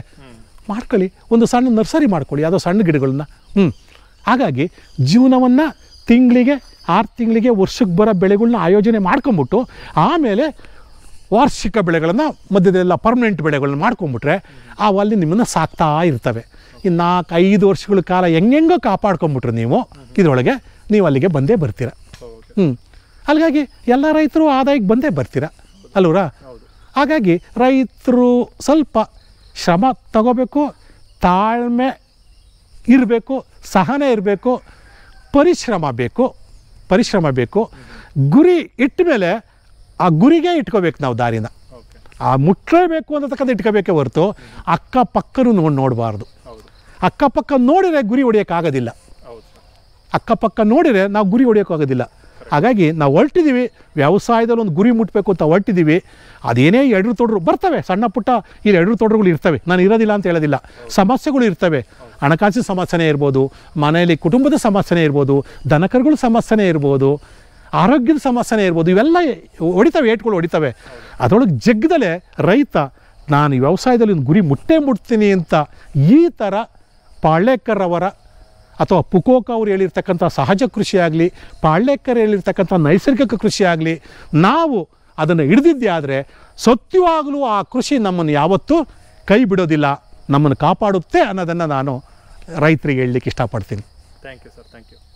ಮಾಡ್ಕೊಳ್ಳಿ ಒಂದು ಸಣ್ಣ ನರ್ಸರಿ ಮಾಡ್ಕೊಳ್ಳಿ ಯಾವುದೋ ಸಣ್ಣ ಗಿಡಗಳನ್ನ ಹ್ಞೂ ಹಾಗಾಗಿ ಜೀವನವನ್ನು ತಿಂಗಳಿಗೆ ಆರು ತಿಂಗಳಿಗೆ ವರ್ಷಕ್ಕೆ ಬರೋ ಬೆಳೆಗಳನ್ನ ಆಯೋಜನೆ ಮಾಡ್ಕೊಂಬಿಟ್ಟು ಆಮೇಲೆ ವಾರ್ಷಿಕ ಬೆಳೆಗಳನ್ನು ಮಧ್ಯದೆಲ್ಲ ಪರ್ಮನೆಂಟ್ ಬೆಳೆಗಳನ್ನ ಮಾಡ್ಕೊಂಬಿಟ್ರೆ ಆ ಅಲ್ಲಿ ನಿಮ್ಮನ್ನು ಸಾಕ್ತಾ ಇರ್ತವೆ ಈ ನಾಲ್ಕು ಐದು ವರ್ಷಗಳ ಕಾಲ ಹೆಂಗೆಂಗೋ ಕಾಪಾಡ್ಕೊಂಬಿಟ್ರು ನೀವು ಇದರೊಳಗೆ ನೀವು ಅಲ್ಲಿಗೆ ಬಂದೇ ಬರ್ತೀರ ಹ್ಞೂ ಹಾಗಾಗಿ ಎಲ್ಲ ರೈತರು ಆದಾಯಕ್ಕೆ ಬಂದೇ ಬರ್ತೀರ ಅಲ್ವರ ಹಾಗಾಗಿ ರೈತರು ಸ್ವಲ್ಪ ಶ್ರಮ ತಗೋಬೇಕು ತಾಳ್ಮೆ ಇರಬೇಕು ಸಹನೆ ಇರಬೇಕು ಪರಿಶ್ರಮ ಬೇಕು ಪರಿಶ್ರಮ ಬೇಕು ಗುರಿ ಇಟ್ಟ ಮೇಲೆ ಆ ಗುರಿಗೆ ಇಟ್ಕೋಬೇಕು ನಾವು ದಾರಿನ ಆ ಮುಟ್ಟಲೇಬೇಕು ಅನ್ನತಕ್ಕಂಥ ಇಟ್ಕೋಬೇಕೇ ಹೊರತು ಅಕ್ಕಪಕ್ಕನೂ ನೋಡಿ ನೋಡಬಾರ್ದು ಅಕ್ಕಪಕ್ಕ ನೋಡಿದರೆ ಗುರಿ ಹೊಡೆಯೋಕ್ಕಾಗೋದಿಲ್ಲ ಅಕ್ಕಪಕ್ಕ ನೋಡಿದರೆ ನಾವು ಗುರಿ ಹೊಡೆಯೋಕ್ಕಾಗೋದಿಲ್ಲ ಹಾಗಾಗಿ ನಾವು ಹೊರಟಿದ್ದೀವಿ ವ್ಯವಸಾಯದಲ್ಲಿ ಒಂದು ಗುರಿ ಮುಟ್ಟಬೇಕು ಅಂತ ಹೊರಟಿದ್ದೀವಿ ಅದೇನೇ ಎಡರು ತೊಡರು ಬರ್ತವೆ ಸಣ್ಣ ಪುಟ್ಟ ಈ ಎರಡು ತೊಡರುಗಳು ಇರ್ತವೆ ನಾನು ಇರೋದಿಲ್ಲ ಅಂತ ಹೇಳೋದಿಲ್ಲ ಸಮಸ್ಯೆಗಳು ಇರ್ತವೆ ಹಣಕಾಸಿನ ಸಮಸ್ಯೆನೇ ಇರ್ಬೋದು ಮನೆಯಲ್ಲಿ ಕುಟುಂಬದ ಸಮಸ್ಯೆನೇ ಇರ್ಬೋದು ದನಕರುಗಳ ಸಮಸ್ಯೆನೇ ಇರ್ಬೋದು ಆರೋಗ್ಯದ ಸಮಸ್ಯೆನೇ ಇರ್ಬೋದು ಇವೆಲ್ಲ ಹೊಡಿತವೆ ಏಟ್ಗಳು ಹೊಡಿತವೆ ಅದರೊಳಗೆ ಜಗ್ಗದಲ್ಲೇ ರೈತ ನಾನು ವ್ಯವಸಾಯದಲ್ಲಿ ಒಂದು ಗುರಿ ಮುಟ್ಟೇ ಮುಟ್ತೀನಿ ಅಂತ ಈ ಥರ ಪಾಳ್ಯೇಕರ್ ಅವರ ಅಥವಾ ಪುಕೋಕ ಅವರು ಹೇಳಿರ್ತಕ್ಕಂಥ ಸಹಜ ಕೃಷಿಯಾಗಲಿ ಆಗಲಿ ಹೇಳಿರ್ತಕ್ಕಂಥ ನೈಸರ್ಗಿಕ ಕೃಷಿಯಾಗಲಿ ನಾವು ಅದನ್ನು ಹಿಡಿದಿದ್ದೆ ಆದರೆ ಸತ್ಯವಾಗಲೂ ಆ ಕೃಷಿ ನಮ್ಮನ್ನು ಯಾವತ್ತೂ ಕೈ ಬಿಡೋದಿಲ್ಲ ನಮ್ಮನ್ನು ಕಾಪಾಡುತ್ತೆ ಅನ್ನೋದನ್ನು ನಾನು ರೈತರಿಗೆ ಹೇಳಲಿಕ್ಕೆ ಇಷ್ಟಪಡ್ತೀನಿ thank you sir thank you